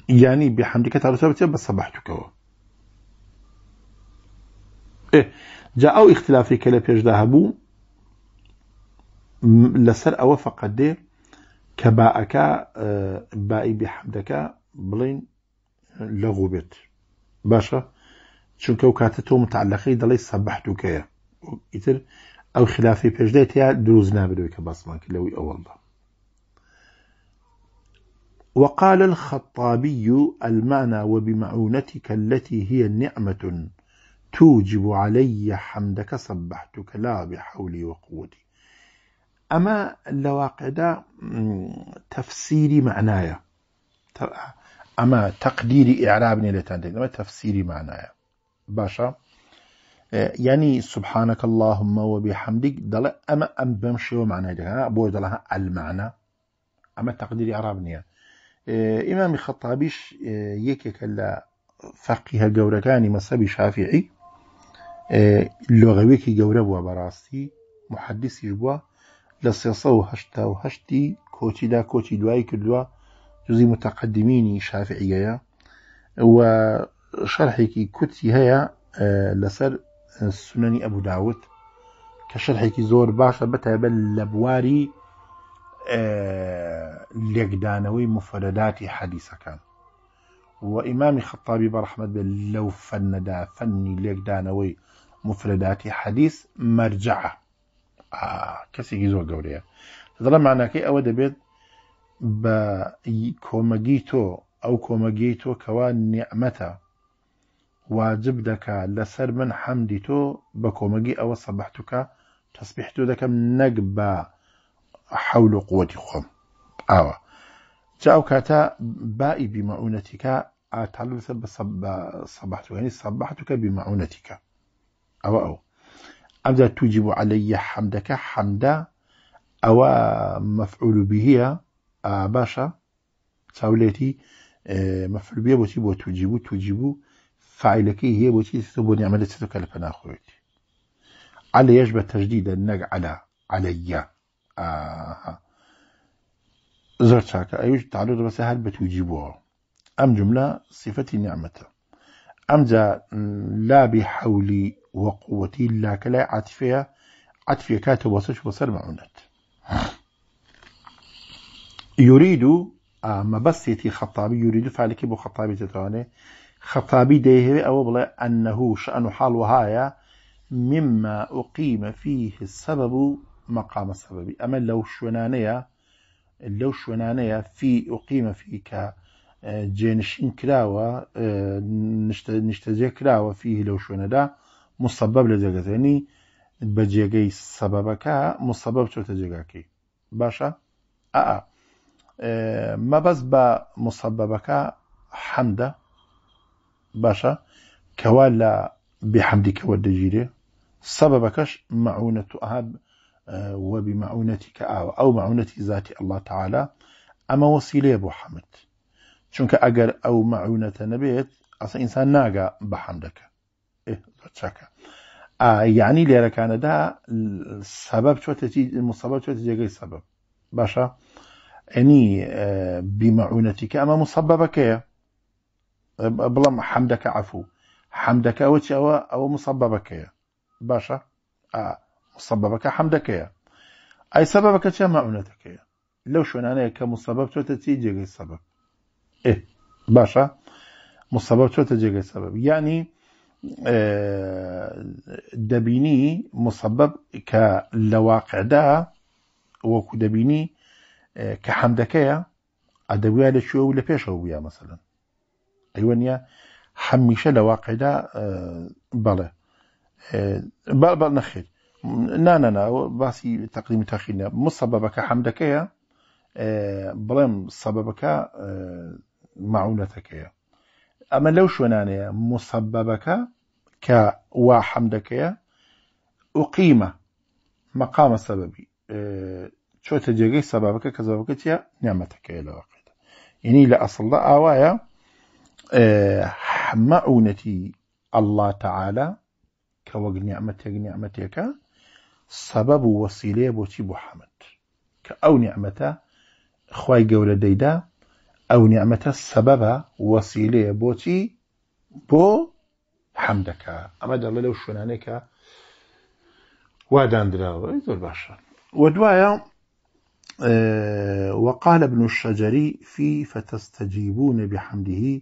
ینی بحمدیکە تاروسە بچێت بە سەبحتوکەوە جا ئەو اختلافی کە لە پێشدا هەبوو لەسەر ئەوە فقط دێ کە باعەکە بائی بحەمدەکە بڵین لەغوو بێت باشە چونکە و کاتە تۆ متعلقی دەڵی سەبحتوکەیە ئیتر ئەو خلافی پێشدەێت یا دروست نابێت کە باسمان کرد لەوەی ئەوەڵدا وقال الخطابي المعنى وبمعونتك التي هي نعمة توجب علي حمدك صبحتك لا بحولي وقوتي أما ده تفسيري معنايا أما تقديري إعرابني لتندق أما تفسيري معنايا باشا آه، يعني سبحانك اللهم وبحمدك دل أما أم بمشي ومعنى دل بو المعنى أما تقديري إعرابني ئیمامی إيه، خەتابیش إيه، یەکێکە لە فەقیهە گەورەکانی مەسەبی شافعی إيه، لۆغەوێکی گەورە بووە بەڕاستی محەدیسیش بووە لە سێهشتی کۆچیدا کۆچی دوایی کردووە جزی متەقدمینی شافعیەیە و شەرحێکی کوتی هەیە لەسەر سنەنی ئەبووداوت کە شەرحێکی زۆر باشە بەتەبە لە بواری لێکدانەوەی مفرەداتی حەدیسەکان و ئیمامی خەتابی بەڕحمد بێت لەو فەنەدا فەنی لێکدانەوەی مفرەداتی حەدیث مەرجعە کەسێکی زۆر گەورەیە دڵە مانەکەی ئەوە دەبێت بە کۆمەگی تۆ ئەو کۆمەگەی تۆ کەوا نیعمەتە واجب دەکا لەسەر من حەمدی تۆ بە کۆمەگی ئەوە سەبحتوکە تەسبیحتو دەکەم نەک بە حول قوة خم آوة جاءوا كاتا بائي بمعونتك أتعلث بصبحتك يعني صبحتك بمعونتك أو أو أبدا توجب علي حمدك حمدا أو مفعول به باشا تاوليتي مفعول به بوتي بو توجب توجب فاعلك هي بوتي ستك لفنا خويتي على يجب تجديد النق على علي آه. زرت شاكا أيوش تعرض بس هل بتوجيبوها أم جملة صفة نعمة أم جا لا بحولي وقوتي لا كلا عطفية عطفية كاتب وصش بصر معونات يريد آه، ما بس يتي خطابي يريد فعلك بو خطابي تتواني خطابي ديه أو بلا أنه شأن حال وهايا مما أقيم فيه السبب مقام سببي أما لو شونانية لو شونانية في أقيم فيك آه، جينشين كلاوة آه، نشتجي كلاوة فيه لو شوندا مسبب لذلك يعني بجيغي سببك مسبب شو تجيغاكي باشا آآ آه. ما بس با مسببك حمدا باشا كوالا بحمدك ودجيري سببكش معونة أهاب آه، وبمعونتك أو, أو معونة ذات الله تعالى أما وسيلة أبو حمد چونك أجر أو معونة نبيت أصلا إنسان ناقة بحمدك إيه رتشك آه يعني اللي كان دا السبب شو تجي المصاب شو تجي السبب باشا أني يعني بمعونتك أما مصببك يا بلا حمدك عفو حمدك أو أو مصببك يا باشا آه صببك حمدك يا أي سببك يا معونتك يا لو شو أنا كم سبب شو تتيجي جاي السبب إيه باشا مسبب شو تتيجي جاي السبب يعني آه، دبيني مسبب كلواقع دا وكدبيني آه، كحمدك يا أدوية لشو ولا بيش أو مثلا أيوان يا حميشة لواقع دا آه، بلا بل بل نخيل نا نا نا باسی تقدیم تاخینە من سەبەبەکە حەمدەکەیە بڵێم سەبەبەکە معونەتەکەیە ئەمە لەو شوێنانەیە مسەبەبەکە کە وا حەمدەکەیە وقیمە مەقامە سەبەبی چۆتە جێگەی سەبابەکە کە زەبەکە چە نیامەتەکەی لەواقێت لا لە لا ئاوایە حمەعونەتی ئەله تەعاە کە وەگنیامەتێک نیامەتێکە سبب و بوتي بۆچی كاو حەمد کە ئەو نیعممەتە خی گەورە دەیدا ئەو نیعممەتە سەبەبە وەسیلەیە بۆچی بۆ حەمدەکە ئەمە دەڵێ لەو شوێنانێکە وادانراوە زۆر اه، وقال ابن الشجري في فتستجيبون بحمده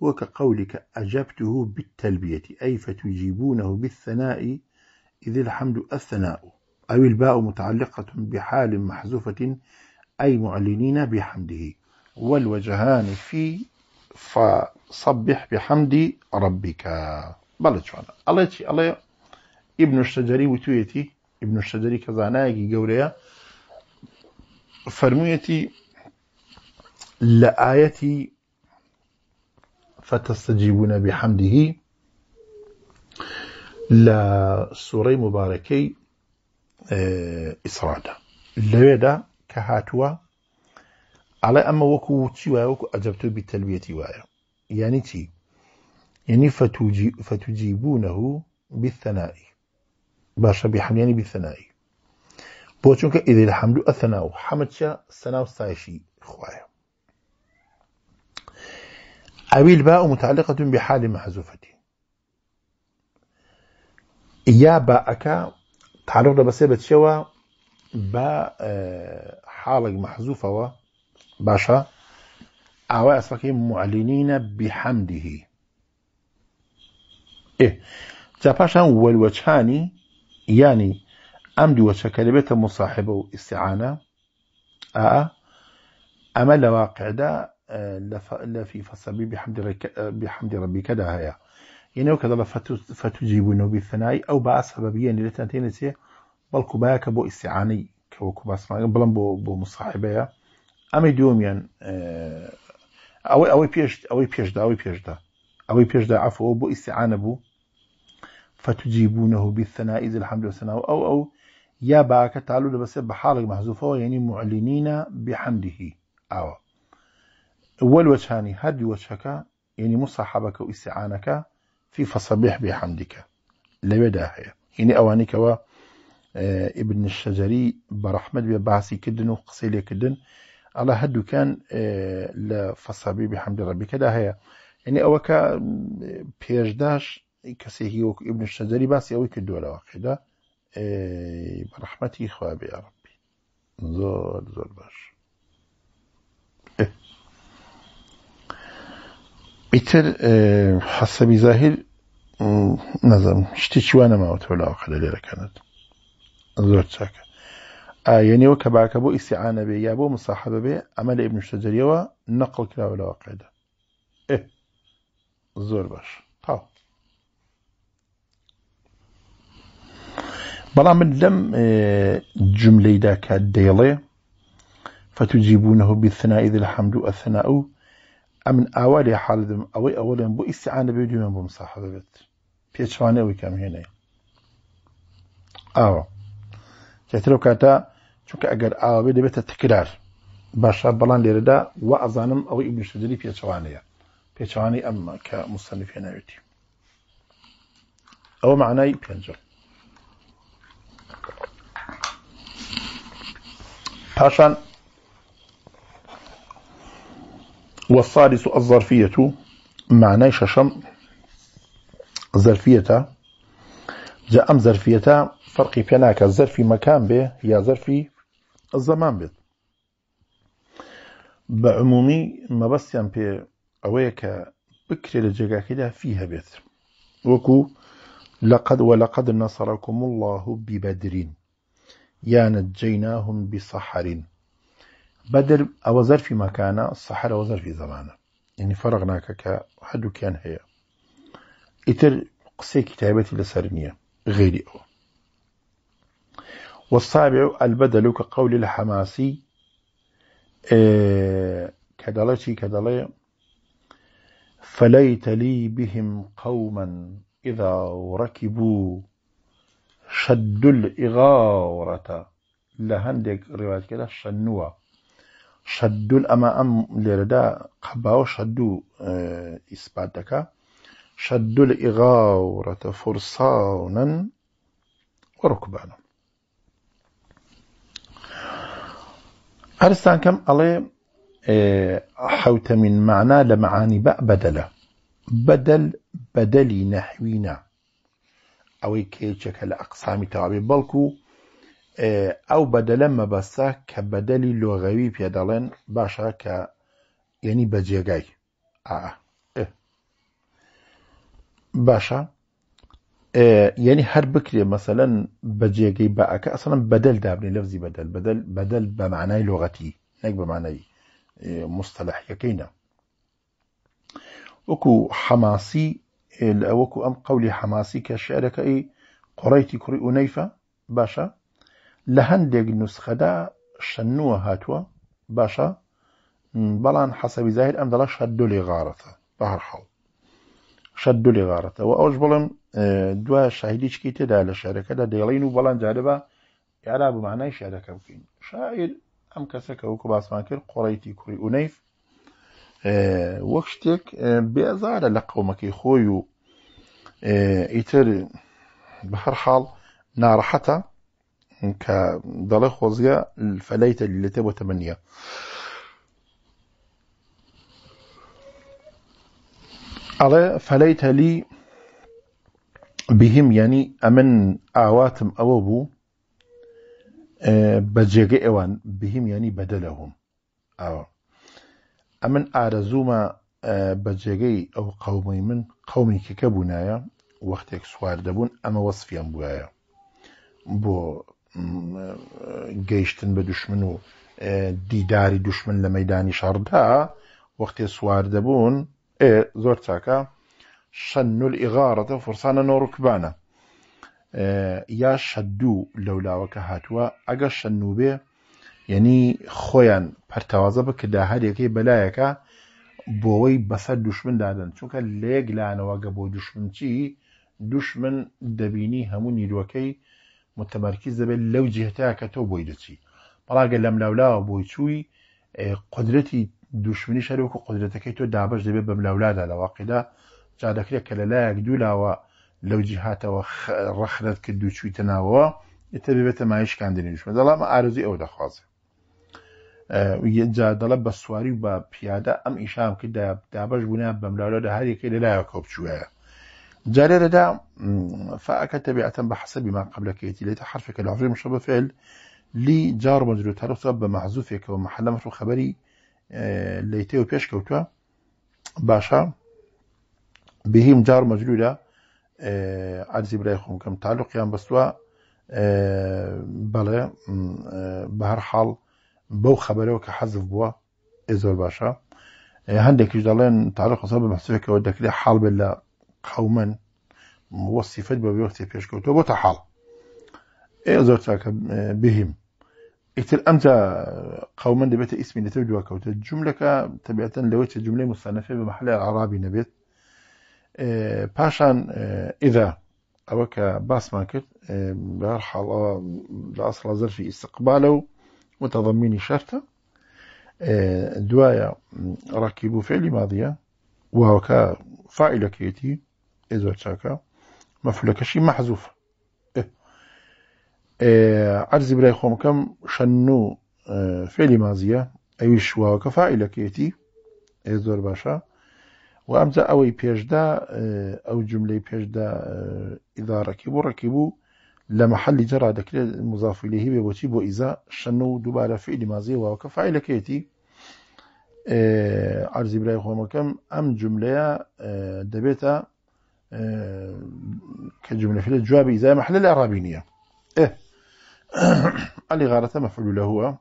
وكقولك أجبته بالتلبية أي فتجيبونه بالثناء إذ الحمد الثناء أو الباء متعلقة بحال محذوفة أي معلنين بحمده والوجهان في فصبح بحمد ربك بلد شوانا الله چی الله ابن الشجري وتويتي ابن الشجري كزاناكي قوريا فرميتي لآيتي فتستجيبون بحمده لا سوري مباركي إسرادا اه، لودا كهاتوا على أما وكو تيوا وكو أجبتو بالتلبية وايا يعني تي يعني فتجي فتجيبونه بالثناء باشا بحمد يعني بالثناء بوشنك إذا الحمد الثناء شا ثناء سايشي خوايا أبي الباء متعلقة بحال محذوفة أكا تعرفنا بس لە بەسێ با آه، حالك حاڵێک و باشا ئاوای أسفكي معلنين بحمده إيه جا پاشان وەلوەچانی ینی ئەم مصاحبة واستعانة آه و ئیسعاانە ئا ئەمە لە واقعدا بحمد, فی بحمد ربي كده هيا يعني أو كذا فتجيبونه بالثناء أو باء سببية لتنتين سي بلكو بايا بو استعاني كو كوكو باس بلان بو بو مصاحبة أما دوميان يعني، آه، أو أو بيش أو بيش دا أو بيش دا أو بيش دا عفوا بو استعانة بو فتجيبونه بالثناء إذا الحمد والثناء أو أو يا باك تعالوا بس بحالك محذوفة يعني معلنين بحمده أو آه. أول وجهاني هدي وجهك يعني مصاحبك واستعانك في فصبيح بحمدك لبداهية يعني أوانك و آه، ابن الشجري برحمد بباسي كدن وقصيلي كدن على هدو كان آه، لا لفصبي بحمد ربك هيا يعني أوكا آه، بيجداش كسيه ابن الشجري باسي أوي كدو على واحدة برحمتي خوابي يا ربي زول زول باش بيتر إيه. إتر حسب ظاهر نەزم شتێکی وانەماوە تۆلاوەکە لە لێرەکەنت زۆر چاکە ئاەنەوە کە باکە بۆ ئیسیعاانە بێ یا بۆ مساحبە بێ ئەمە لە ئبنیشتەجریەوە نەقل کراوە لەوە قەیدا زۆر باش تاو بەڵام من لەم جملەیدا کات دەیڵێ فتجيبونه بالثناء ذي الحمد والثناء ئەمن ئاوا لێ حالدم ئەوەی ئەوەڵێن بۆ ئیسعاانە بێ دوێن بۆ مساحبە بێت پێچوانەوەی کەم هێنەیە ئاوە کەترەوە کاتە چونکە ئەگەر ئاوا بێ دەبێتە تکرار باشە بەڵان لێرەدا و ئەزانم ئەوەی ئیبنیشتدەری پێچوانەیە پێچوانی ئەممە کە مستەنی پێناوێتی ئەوە معنای پێنجم پاشان والثالث الظرفية معنى ششم ظرفية جاء أم ظرفية فرقي بينك الظرفي مكان به يا ظرف الزمان به بعمومي ما بس ينبي أويك بكري لجاك كده فيها بيت وكو لقد ولقد نصركم الله ببدر يا نجيناهم بصحرين بدل أو ظرفي مكانة الصحراء وظرفي زمانة يعني فرغناك ك حد كان هي إتر قصي كتابتي لسرنية غير أو والسابع البدل كقول الحماسي آه، كدلتي كدلي فليت لي بهم قوما إذا ركبوا شدوا الإغارة لهندك رواية كده شنوا شدون اما ام لردا قباو شدو آه، اثباتك شدو الاغاورة فرصانا وركبانا ارسان كم علي آه، حوت من معنى لمعاني بأ بدلا بدل بدلي نحوينا او كيتشك الاقسام توابي بلكو ئەو بەدەلە مەبەستە کە بەدەلی لۆغەوی پێدەڵێن باشە کە یعنی بە جێگای باشە یعنی هەر بکرێ مەسەەن بە جێگەی بەعکە ئەسڵم بەدەل دابنی لەفزی بەدەل بەدەل بەدەل بە معنای لۆغەتی نەک بەمانەوی مستەلحەکەینە وەکو حەماسی ئەوەکو ئەم قولی حەماسی کە شعرەکەی قڕیتی کوڕی ئوونەیفە باشە لە هەندێک نوسخەدا شەنووە هاتووە باشە بەڵام حەسەوی زایر ئەم دەڵە شەدو لێ غارەتە بە هەرحەڵ شەدو لێ غارەتەوە ئەوش بڵم دوای شاهیدیچکی تێدا لە شارەکەدا دەیڵین و بەڵام جارەبە یارا بمانای شارەکە بکەین شاعر ئەم کەسەکە وەکو باسمان کرد قڕیتی کوڕی ئوونەیف وەک شتێک بێزارە لە قومەکەی خۆی و ئیتر بە هەر حاڵ ناڕەحەتە کە دەڵێ خۆزگە فەلەیتە لەتە بۆ تەمەنیە ئەڵێ فەلەیتە لی بهم ینی ئەمن ئاواتم ئەوە بوو بە جێگە ئێوان بهم ینی بەدەلەهم ئاوە ئەمن ئارەزوومە بە جێگەی ئەو قەومی من قەومی کەکە بوونایە وەختێک سوار دەبوون ئەمە وەصفیان بووایە بۆ گەیشتن بە دوشمن و دیداری دوشمن لە مەدانی شاردا وەختێ سوار دەبوون زۆر چاکە شەنول ئیغاڕەتە فرسانە نۆڕکبانە یا شەدوو لەولاوەکە هاتووە ئەگە شەنوبێ یعنی خۆیان پەرتەوازە بکردا هەرێکی بەلایەکە بۆەوەی بەسەر دوشمن دادن چونکە لێک لانەوەگە بۆ دوشمن چی دوشمن دەبینی هەموو نیرۆکەی متمەرکز دەبێت لەو جێتەیە کە تۆ بۆی دەچی بەڵاگە لەم لاولاوە بۆی چووی قدرەتی دوشمنی شەرۆکو قدرەتەکەی تۆ دابش دەبێت بەم لەولادا لە واقعدا جا دەکرێت کە لەلایەک دوولاوە لەو جیهاتەوە ڕەخرت کرد و چویتە ناوەوە تە ببێتە مایشکاندنی دشمن دەڵامە ئارزی ئەو دەخوازێت جادەڵە بە سواری بە پیادە ئەم ئیشام کرد دابش بوونا بەملاوەدا هەرێکی لەلایەوە کۆبچوەیە جرير ده فأكدت بيعة بحسب ما قبل كيتي ليت حرفك العظيم مشبه فعل لي جار مجرور سبب محذوفك ومحل مرفوع خبري آه، ليتي وبيش كوتوا باشا بهم جار مجرورة آه، عجزي براي كم تعلق يان بسوا آه، بلا بهر حال بو خبره وكحذف بوا إذا باشا هندك يجدلين تعلق سبب محذوفك ودك لي حال بالله قوما موصفات موصفة ببيوتي بيشكوتو بوتحال ايه بهم اكتر امتا قوما دبيت اسمي نتوجه وكوتو الجملة تبعة لويت الجملة مصنفة بمحل العربي نبيت باشا اه، اه، اذا اوكا باس ماكت اه، برحلة لأصل ظرفي استقباله متضمني شرطة دوايا راكبو فعل ماضية وهو كفاعل كيتي إذا تشاكا مفعول شي محذوف إيه. إيه عرض براي خوم كم شنو إيه فعل ماضية أيش وكفائل كيتي إذا إيه، باشا وأمزا أوي بيجدا آه، أو جملة بيجدا آه، إذا ركبوا ركبوا لمحل جرى ذكر المضاف إليه بوتيب وإذا شنو دوبارة فعل ماضي وكفائل كيتي إيه، عرض براي خوم كم أم جملة آه، دبيتا كجملة في الجواب إذا محل الأعرابينية إيه علي غارة مفعول له هو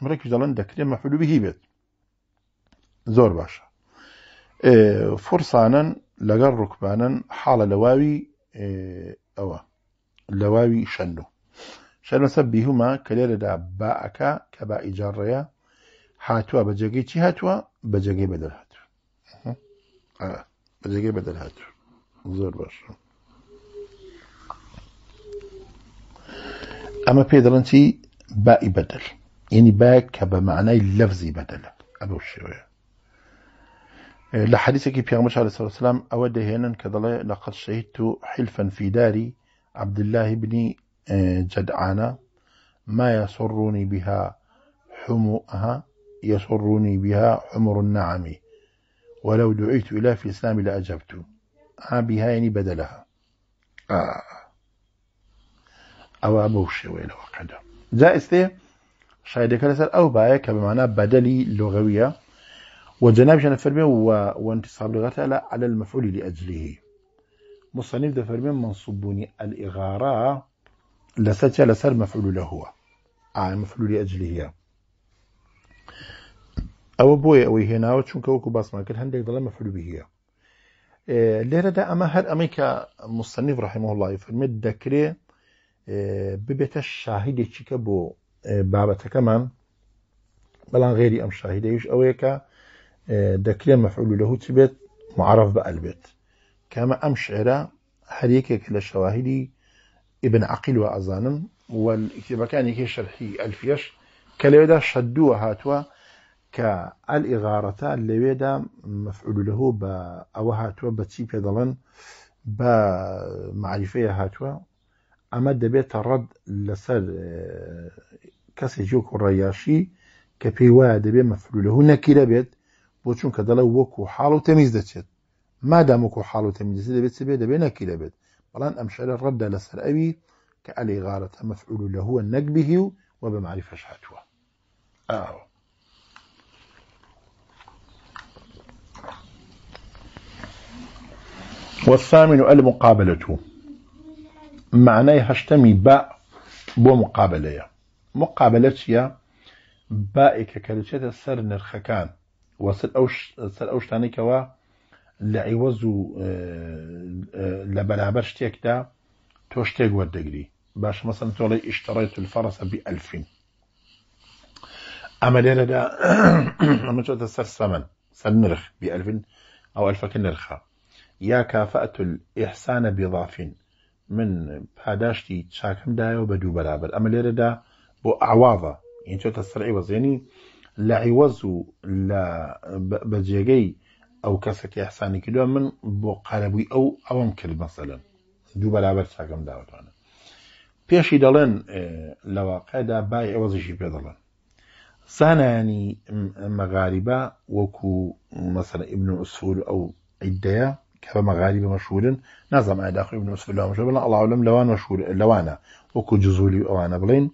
مركز دلان دكري مفعول به بيت زور باشا إيه فرصانا لقر ركبانا حال لواوي إيه أوا لواوي شنو شنو سبيهما كليلة دا باعك كبا إجارية هاتوا بجاقي هاتوا بجاقي بدل هات آه. بتجي بدل هاتف زور باشا اما بيدرنتي بائي بدل يعني باك بمعنى اللفظي بدل ابو الشوية لحديثك في غمش عليه الصلاة والسلام أود هنا كذلك لقد شهدت حلفا في داري عبد الله بن آه، جدعانة ما يسرني بها حمؤها يسرني بها حمر النعمي ولو دعيت إلى في الإسلام لأجبت بها يعني بدلها آه. أو أبو الشوية لو قدر جائز تيه شايدك لسر أو باية كبمعنى بدلي لغوية وجناب جنب فرمي وانتصاب لغتها على المفعول لأجله مصنف ده فرمي منصوبوني الإغارة لسجل لسر مفعول له آه مفعول لأجله او بوي او هنا او چون كوكو باس ما كل هندك ظلم مفعول به هي إيه ليرا اما هر امريكا مصنف رحمه الله يفهم الدكري إيه ببيت الشاهد تشيك بو بابته كمان بلا غيري ام شاهد يش اويكا دكري مفعول له تبيت معرف بالبيت كما ام شعرا هريك كل الشواهد ابن عقيل وازانم والكتاب كان يكشر الفيش كلا يدا شدوها هاتوا كالإغارة اللي ويدا مفعول له با أو هاتوا بتي بيضلا با معرفة هاتوا أما دبيت الرد لسر آه، كسي جوك الرياشي كبي واد بي مفعول له نكيلة بيت بوشون كدلا وكو حالو تميز دتشت ما داموكو حالو تميز دبيت بيت سبيت دبي نكيلة بيت بلان أمشعل الرد لسر أبي كالإغارة مفعول له النقبه وبمعرفة هاتوا أهو والثامن المقابلة معناه هشتمي باء بو مقابلة يا باء كالتشيت السر نرخكان وسر أوش سر أوش تاني كوا لعوزو آه، آه، لبرابر تيك دا توشتيك ودقري باش مثلا تولي اشتريت الفرس بألفين أما ليرة دا <clears throat> أما سر ثمن سر نرخ بألفين أو ألفك نرخة یا کافەتل ئێحسانە بێڵافین من پاداشتی چاکەم دایەوە بە دوو بەرابەر ئەمە لێرەدا بۆ ئاواە ئینچۆتە سرعی وەزێنی لە عیوەز و بە جێگەی ئەو کەسێکی ئەحسانی کردووە من بۆ قەرەبووی ئەو ئەوم کرد مەسەلەن دوو بەرابەر چاکەم داوەتوانە پێشی دەڵێن لە واقعدا بای ئەوەزیشی پێ دەڵێن زانانی مەغاریبە وەکو مەسەر ئبن و ئوسول ئەو عیدەیە کە بە مەغاری بە مەشورن نازانام ئاداخی بنوسفلامژە بڵ ئەڵاولم لەوان مەشور لەوانە وەکو جزولی ئەوانە بڵین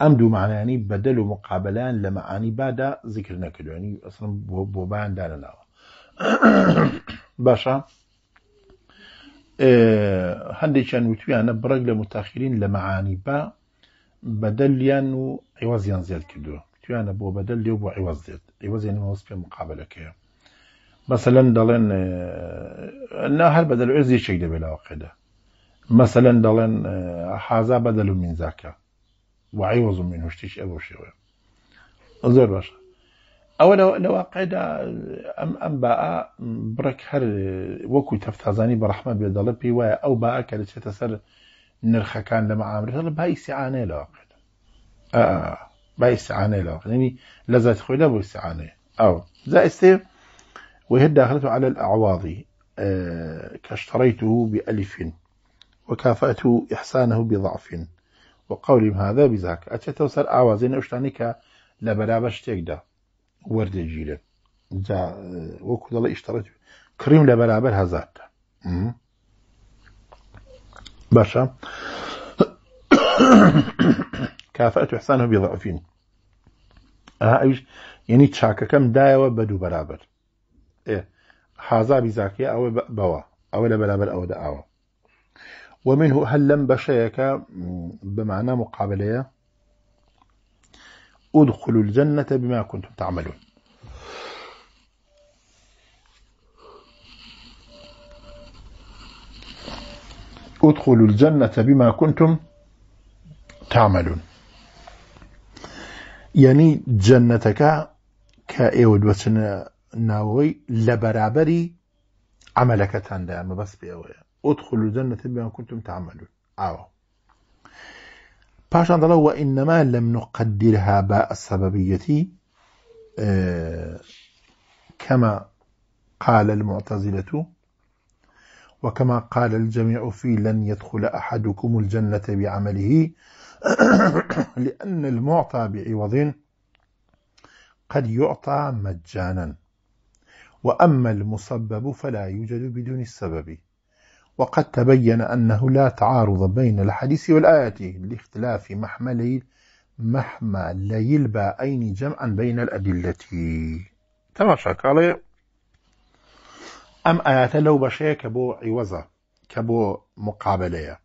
ئەم دوو معنانی بەدەل و مقابلان لە مەعانی بادا زیکر نەکردوێنی ئەسم بۆ بایان دانەناوە <coughs> باشە هەندێکیان وتویانە بڕێک لە متاخرین لە مەعانی با بەدەلیان و عیوازیان زیاد کردووە تویانە بۆ بەدەل لێ بۆ عیواز دێت عیوازیان وەست پێ مقابلەکەیە مثلەن دەڵێن نا هەر بەدەل ئێزیێک دەبێت لاوەقێدا مثلەن دەڵێن حازا بەدەل و مینزاکە وعی وەزم من هشتیش ئەوە شێوە زۆر باشە ئەوە لەواقعدا ئەم ئەم با بڕێک هەر وەکوی تەفتازانی بەڕحمە بێ دەڵە پێی وایە ئەو باکە دەچێتە سەر نرخەکان لە مەعامرێت لە بایسیعانەیە لەواقعدا بایسیعانەیە لەواقعنی لەزات خۆی لە بۆ سیعانەیە ئەو زائستێ وهي الداخلة على الأعواض آه، كاشتريته بألف وكافأته إحسانه بضعف وقول هذا بذاك أتيتو سر أعوازين أشتانيك بشتيك تيكدا ورد جيلا جا آه، وكذا الله اشتريت كريم لبرابر هزار باشا <coughs> كافأته إحسانه بضعف ها آه، يعني كم دايوة بدو برابر حازابی بزاكي او بوا او لا بەرابەر او دعوا ومنه هل لم بشيك بمعنى مقابليه ادخلوا الجنة بما كنتم تعملون ادخلوا الجنة بما كنتم تعملون يعني جنتك كأيود وسن ناوي لبرابري عملك ئەمەلەکەتاندا ئەمە بەس پێەوەیە ئۆتخلو جەنەتە بیان کوتم تاعملون ئاوە پاشان دەڵە وإنما لم نقدرها السببية آه كما قال المعتزلة وكما قال الجميع في لن يدخل أحدكم الجنة بعمله <clears throat> لأن المعطى بعوض قد يعطى مجانا وأما المسبب فلا يوجد بدون السبب وقد تبين أنه لا تعارض بين الحديث والآية لاختلاف محملي محملي الباءين جمعا بين الأدلة تمام قال أم آيات لو بشي كبو عوزة كبو مقابلة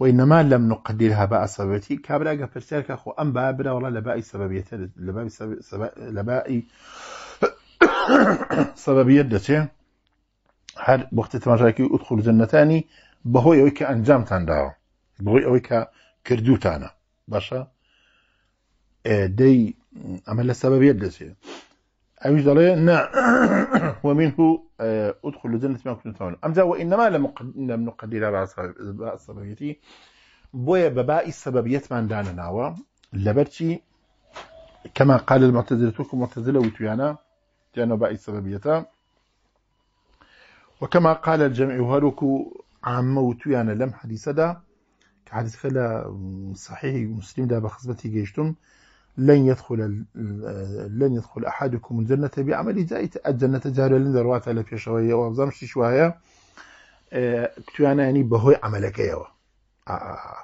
وإنما لم نقدرها باء سببتي كابلا قفرتير أخو أم باء ولا لباء سببية لباء سبب لباء <coughs> سەبەبیت هر وقت وەختی تەماشاکی ادخل ئوتخل جەنەتانی بەهۆی ئەوەی انجام تان داوە بەهۆی ئەوەی کە کردوتانە باشە دەی ئەمە عمل سەبەبیت دەچێت أويش دلية نا <coughs> ومنه إيه، أدخل الجنة ما كنتم أم أمزا وإنما لم نقدر رأس سببيتي بويا بباء السببية من دانا ناوا لبرتي كما قال المعتزلة المعتزلة ويتويانا لأنه باعث سببيته وكما قال الجمع وهلوكو عن موت يعني لم حديث دا كحديث خلا صحيح مسلم دا بخصبتي جيشتم لن يدخل لن يدخل أحدكم الجنة بعمل جائت الجنة جارة لن ذروات على في شوية وابزامش شوية آه، كتو يعني يعني بهوي عملك يوا آه، آه،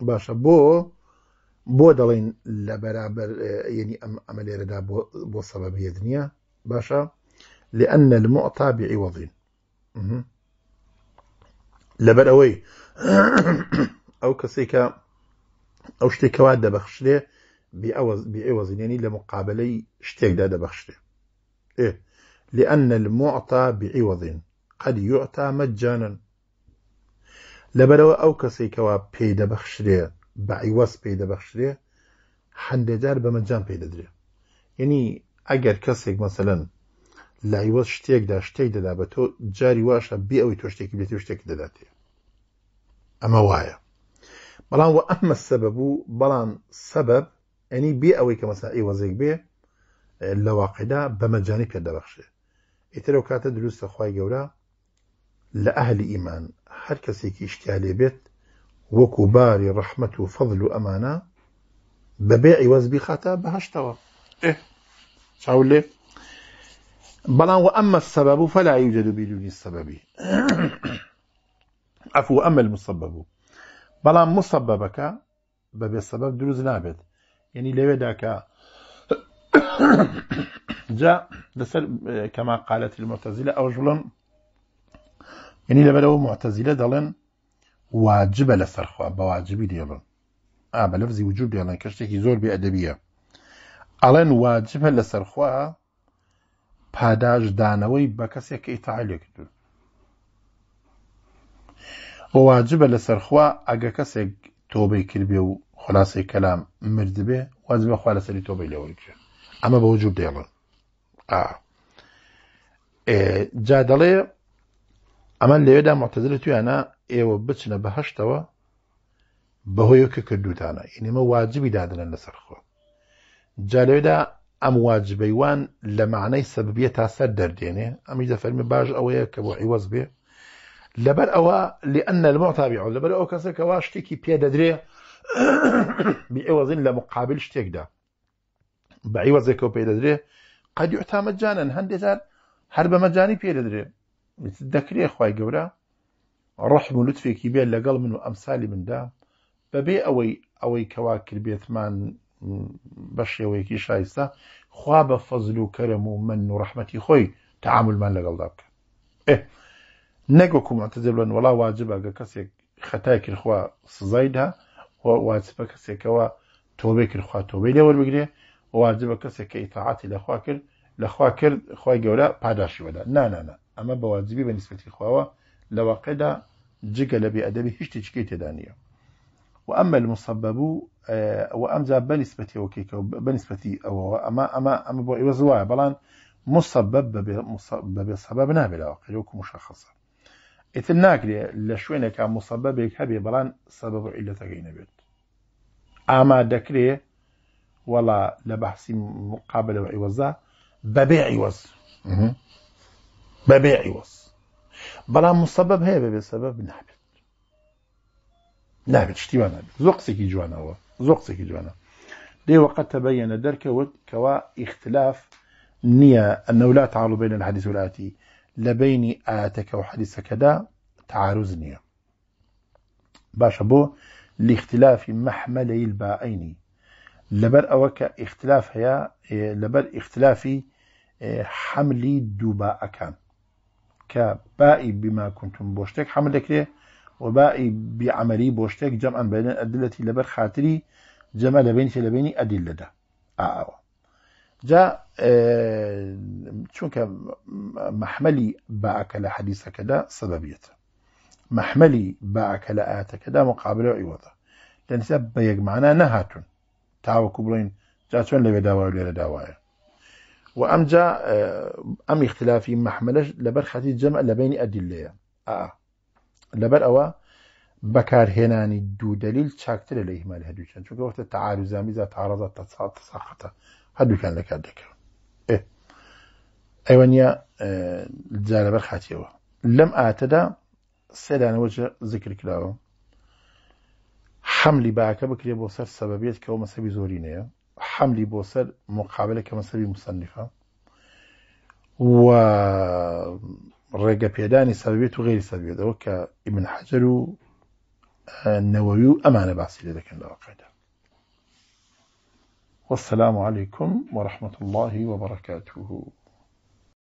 باشا بو بو دلين لبرابر يعني ینی ردا بو, بو بۆ سەبەبیە باشا لأن المعطى بعوض لەبەر ئەوەی ئەو کەسێکە ئەو شتێکەوا يعني لمقابلي لە مقابلەی شتێکدا إيه لأن المعطى بعوض قد يعطى مجانا لبروا أو كسيكوا بيد بخشري بعوض بيد بخشري حندجار بمجان بيد دري يعني ئەگەر کەسێک مەسەن لایوە شتێکدا شتێک دەدا بە تۆ جاری واشە بێ ئەوی تۆ شتێکی بێتی شتێک دەداتێ ئەمە وایە بەڵام و ئەمە سەبەب بوو بەڵام سەبەب ئەنی بێ ئەوەی کە مەسا ئێوەزێک بێ لە واقعدا بەمەجانی پێدەبەخشێ ئیتر ئەو کاتە دروستە خی گەورە لە ئەهلی ئیمان هەر کەسێکی شتیالێ بێت وەکو باری ڕەحمەت و فەضل و ئەمانە بەبێ ئیوەزبی خاتە بەهشتەوە. شاولي بلان وأما السبب فلا يوجد بدون السبب <coughs> عفو أما المسبب بلان مسببك بب السبب دروز نابت يعني لو داك <coughs> جاء لسر كما قالت المعتزلة أو جلن يعني لبلو معتزلة دلن واجب لسر خواب بواجبي ديالن آه بلفزي وجوب ديالن كشتكي زور بأدبية ئەڵێن واجبە لە سەرخوا پاداشدانەوەی بە کەسێک کە ئیتعالێک دوو واجبە لە سەرخوا ئەگە کەسێک تۆبەی کردێ و خلاصی کەلام مردبێ واجبە خوا لەسەری تۆبەی لەوەکرێ ئەمە بە وجوب دێڵن جا دەڵێ ئەمە لێدا مۆتەزلە تویانە ئێوە بچنە بەهشتەوە بەهۆیەکە کردوتانە ئینیمە واجبی دادنە لەسەرخۆ جا لەوێدا ئەم واجبەیوان لە معنەی سەببیە تا سەر دەردێنێ ئەمی دەفەرمی باش ئەوەیە کە بۆ عیوەز بێ لەبەر ئەوە لأن المعتابع لەبەر ئەو کەسە کە وا شتێکی پێدەدرێ <coughs> بئێوەزین لە مقابل شتێکدا بەعیوەزێکەوە پێدەدرێ قەد یعتامەجانن هەندێجار هەر بەمەجانی پێدەدرێ دەکرێ خی گەورە ڕحم و لوتفێکی بێت لەگەڵ من و ئەمسای مندا بەبێ ئەوەی ئەوەی کەوا کردبێتمان بە شێوەیەکی شایستا خوا بە فەزل و کەرم و من و ڕحمەتی خۆی تعاملمان لەگەڵدا بکە نەگوکوماتە دەبن وڵا واجبە گە کەسێک خەتای کردخوا سزایدا واچبە کەسێکەوە تۆبێ کردخوا تۆبەی لێوەربگرێ واجبە کەسێک کە ئیتاعاتی لەخوا کرد لەخوا کرد خی گەورە پاداشی وەدا نانانە ئەمە بەواجبی بە نیسبەتی خواوە لە واقعدا جگە لە بێ ئەدەبی هیچ تیچکی تێدا نیە وأما المصبب آه، وأمجا بنسبة وكيك بنسبة أو أما أما أما بو بلان مصبب مسبب سبب نابل وقيلوك مشخصة إثناك لي لشوينا كان مصبب هبي بلان سبب علتك بيت أما دكري ولا لبحث مقابلة وعوزة ببيع عوز ببيع عوز بلان مصبب هي بسبب نابل لا زوق سكي جوانا هو سكي جوانا دي وقد تبين درك كوا اختلاف نية أنه لا تعارض بين الحديث والآتي لبين آتك وحديثك دا تعارض نية باشا بو لاختلاف محملي البائين لبر أوك اختلاف هيا لبر اختلاف حملي دباء كان كبائي بما كنتم بوشتك حملك ليه وباقي بعملي بوشتك جمعا بين الأدلة لبر خاطري جمع لبين لبين أدلة ده آه, آه،, آه. آه، جا أه چونك محملي باعك لحديث كذا سببية محملي باعك لآت كذا مقابلة عوضة لأن بيق معنا نهاتون تاوكو كبرين جا چون لبي داواي لبي داواي وأم جا أم اختلافي محملش لبر خاتري جمع لبين أدلة آه لبر لەبەر ئەوە بەکارهێنانی دوو دلیل چاکترە لە ئیمال هەدووچەند چونکەوەتە تەعاروزامی زە تاڕازە تەساقەتە هەردووکان لەکار دەکەون اه. ئەوە نیە اه، جارەبەر خاتیەوە لەم ئاتەدا سێدانەوە ذکر کراوە حملی باکە بکرێ بۆ سەر سەبەبێت کەەوە مەسەبی زۆرینەیە حملی بۆ سەر مقابلە کە مەسەبی مسەنیفە و ڕێگەپێدانی سەبێت و غێری سەبێتەوە کە ئیبن حەجر و نەوەوی و ئەمانە باسی لێ دەکەن لەوە والسلام عليكم ورحمة الله وبركاته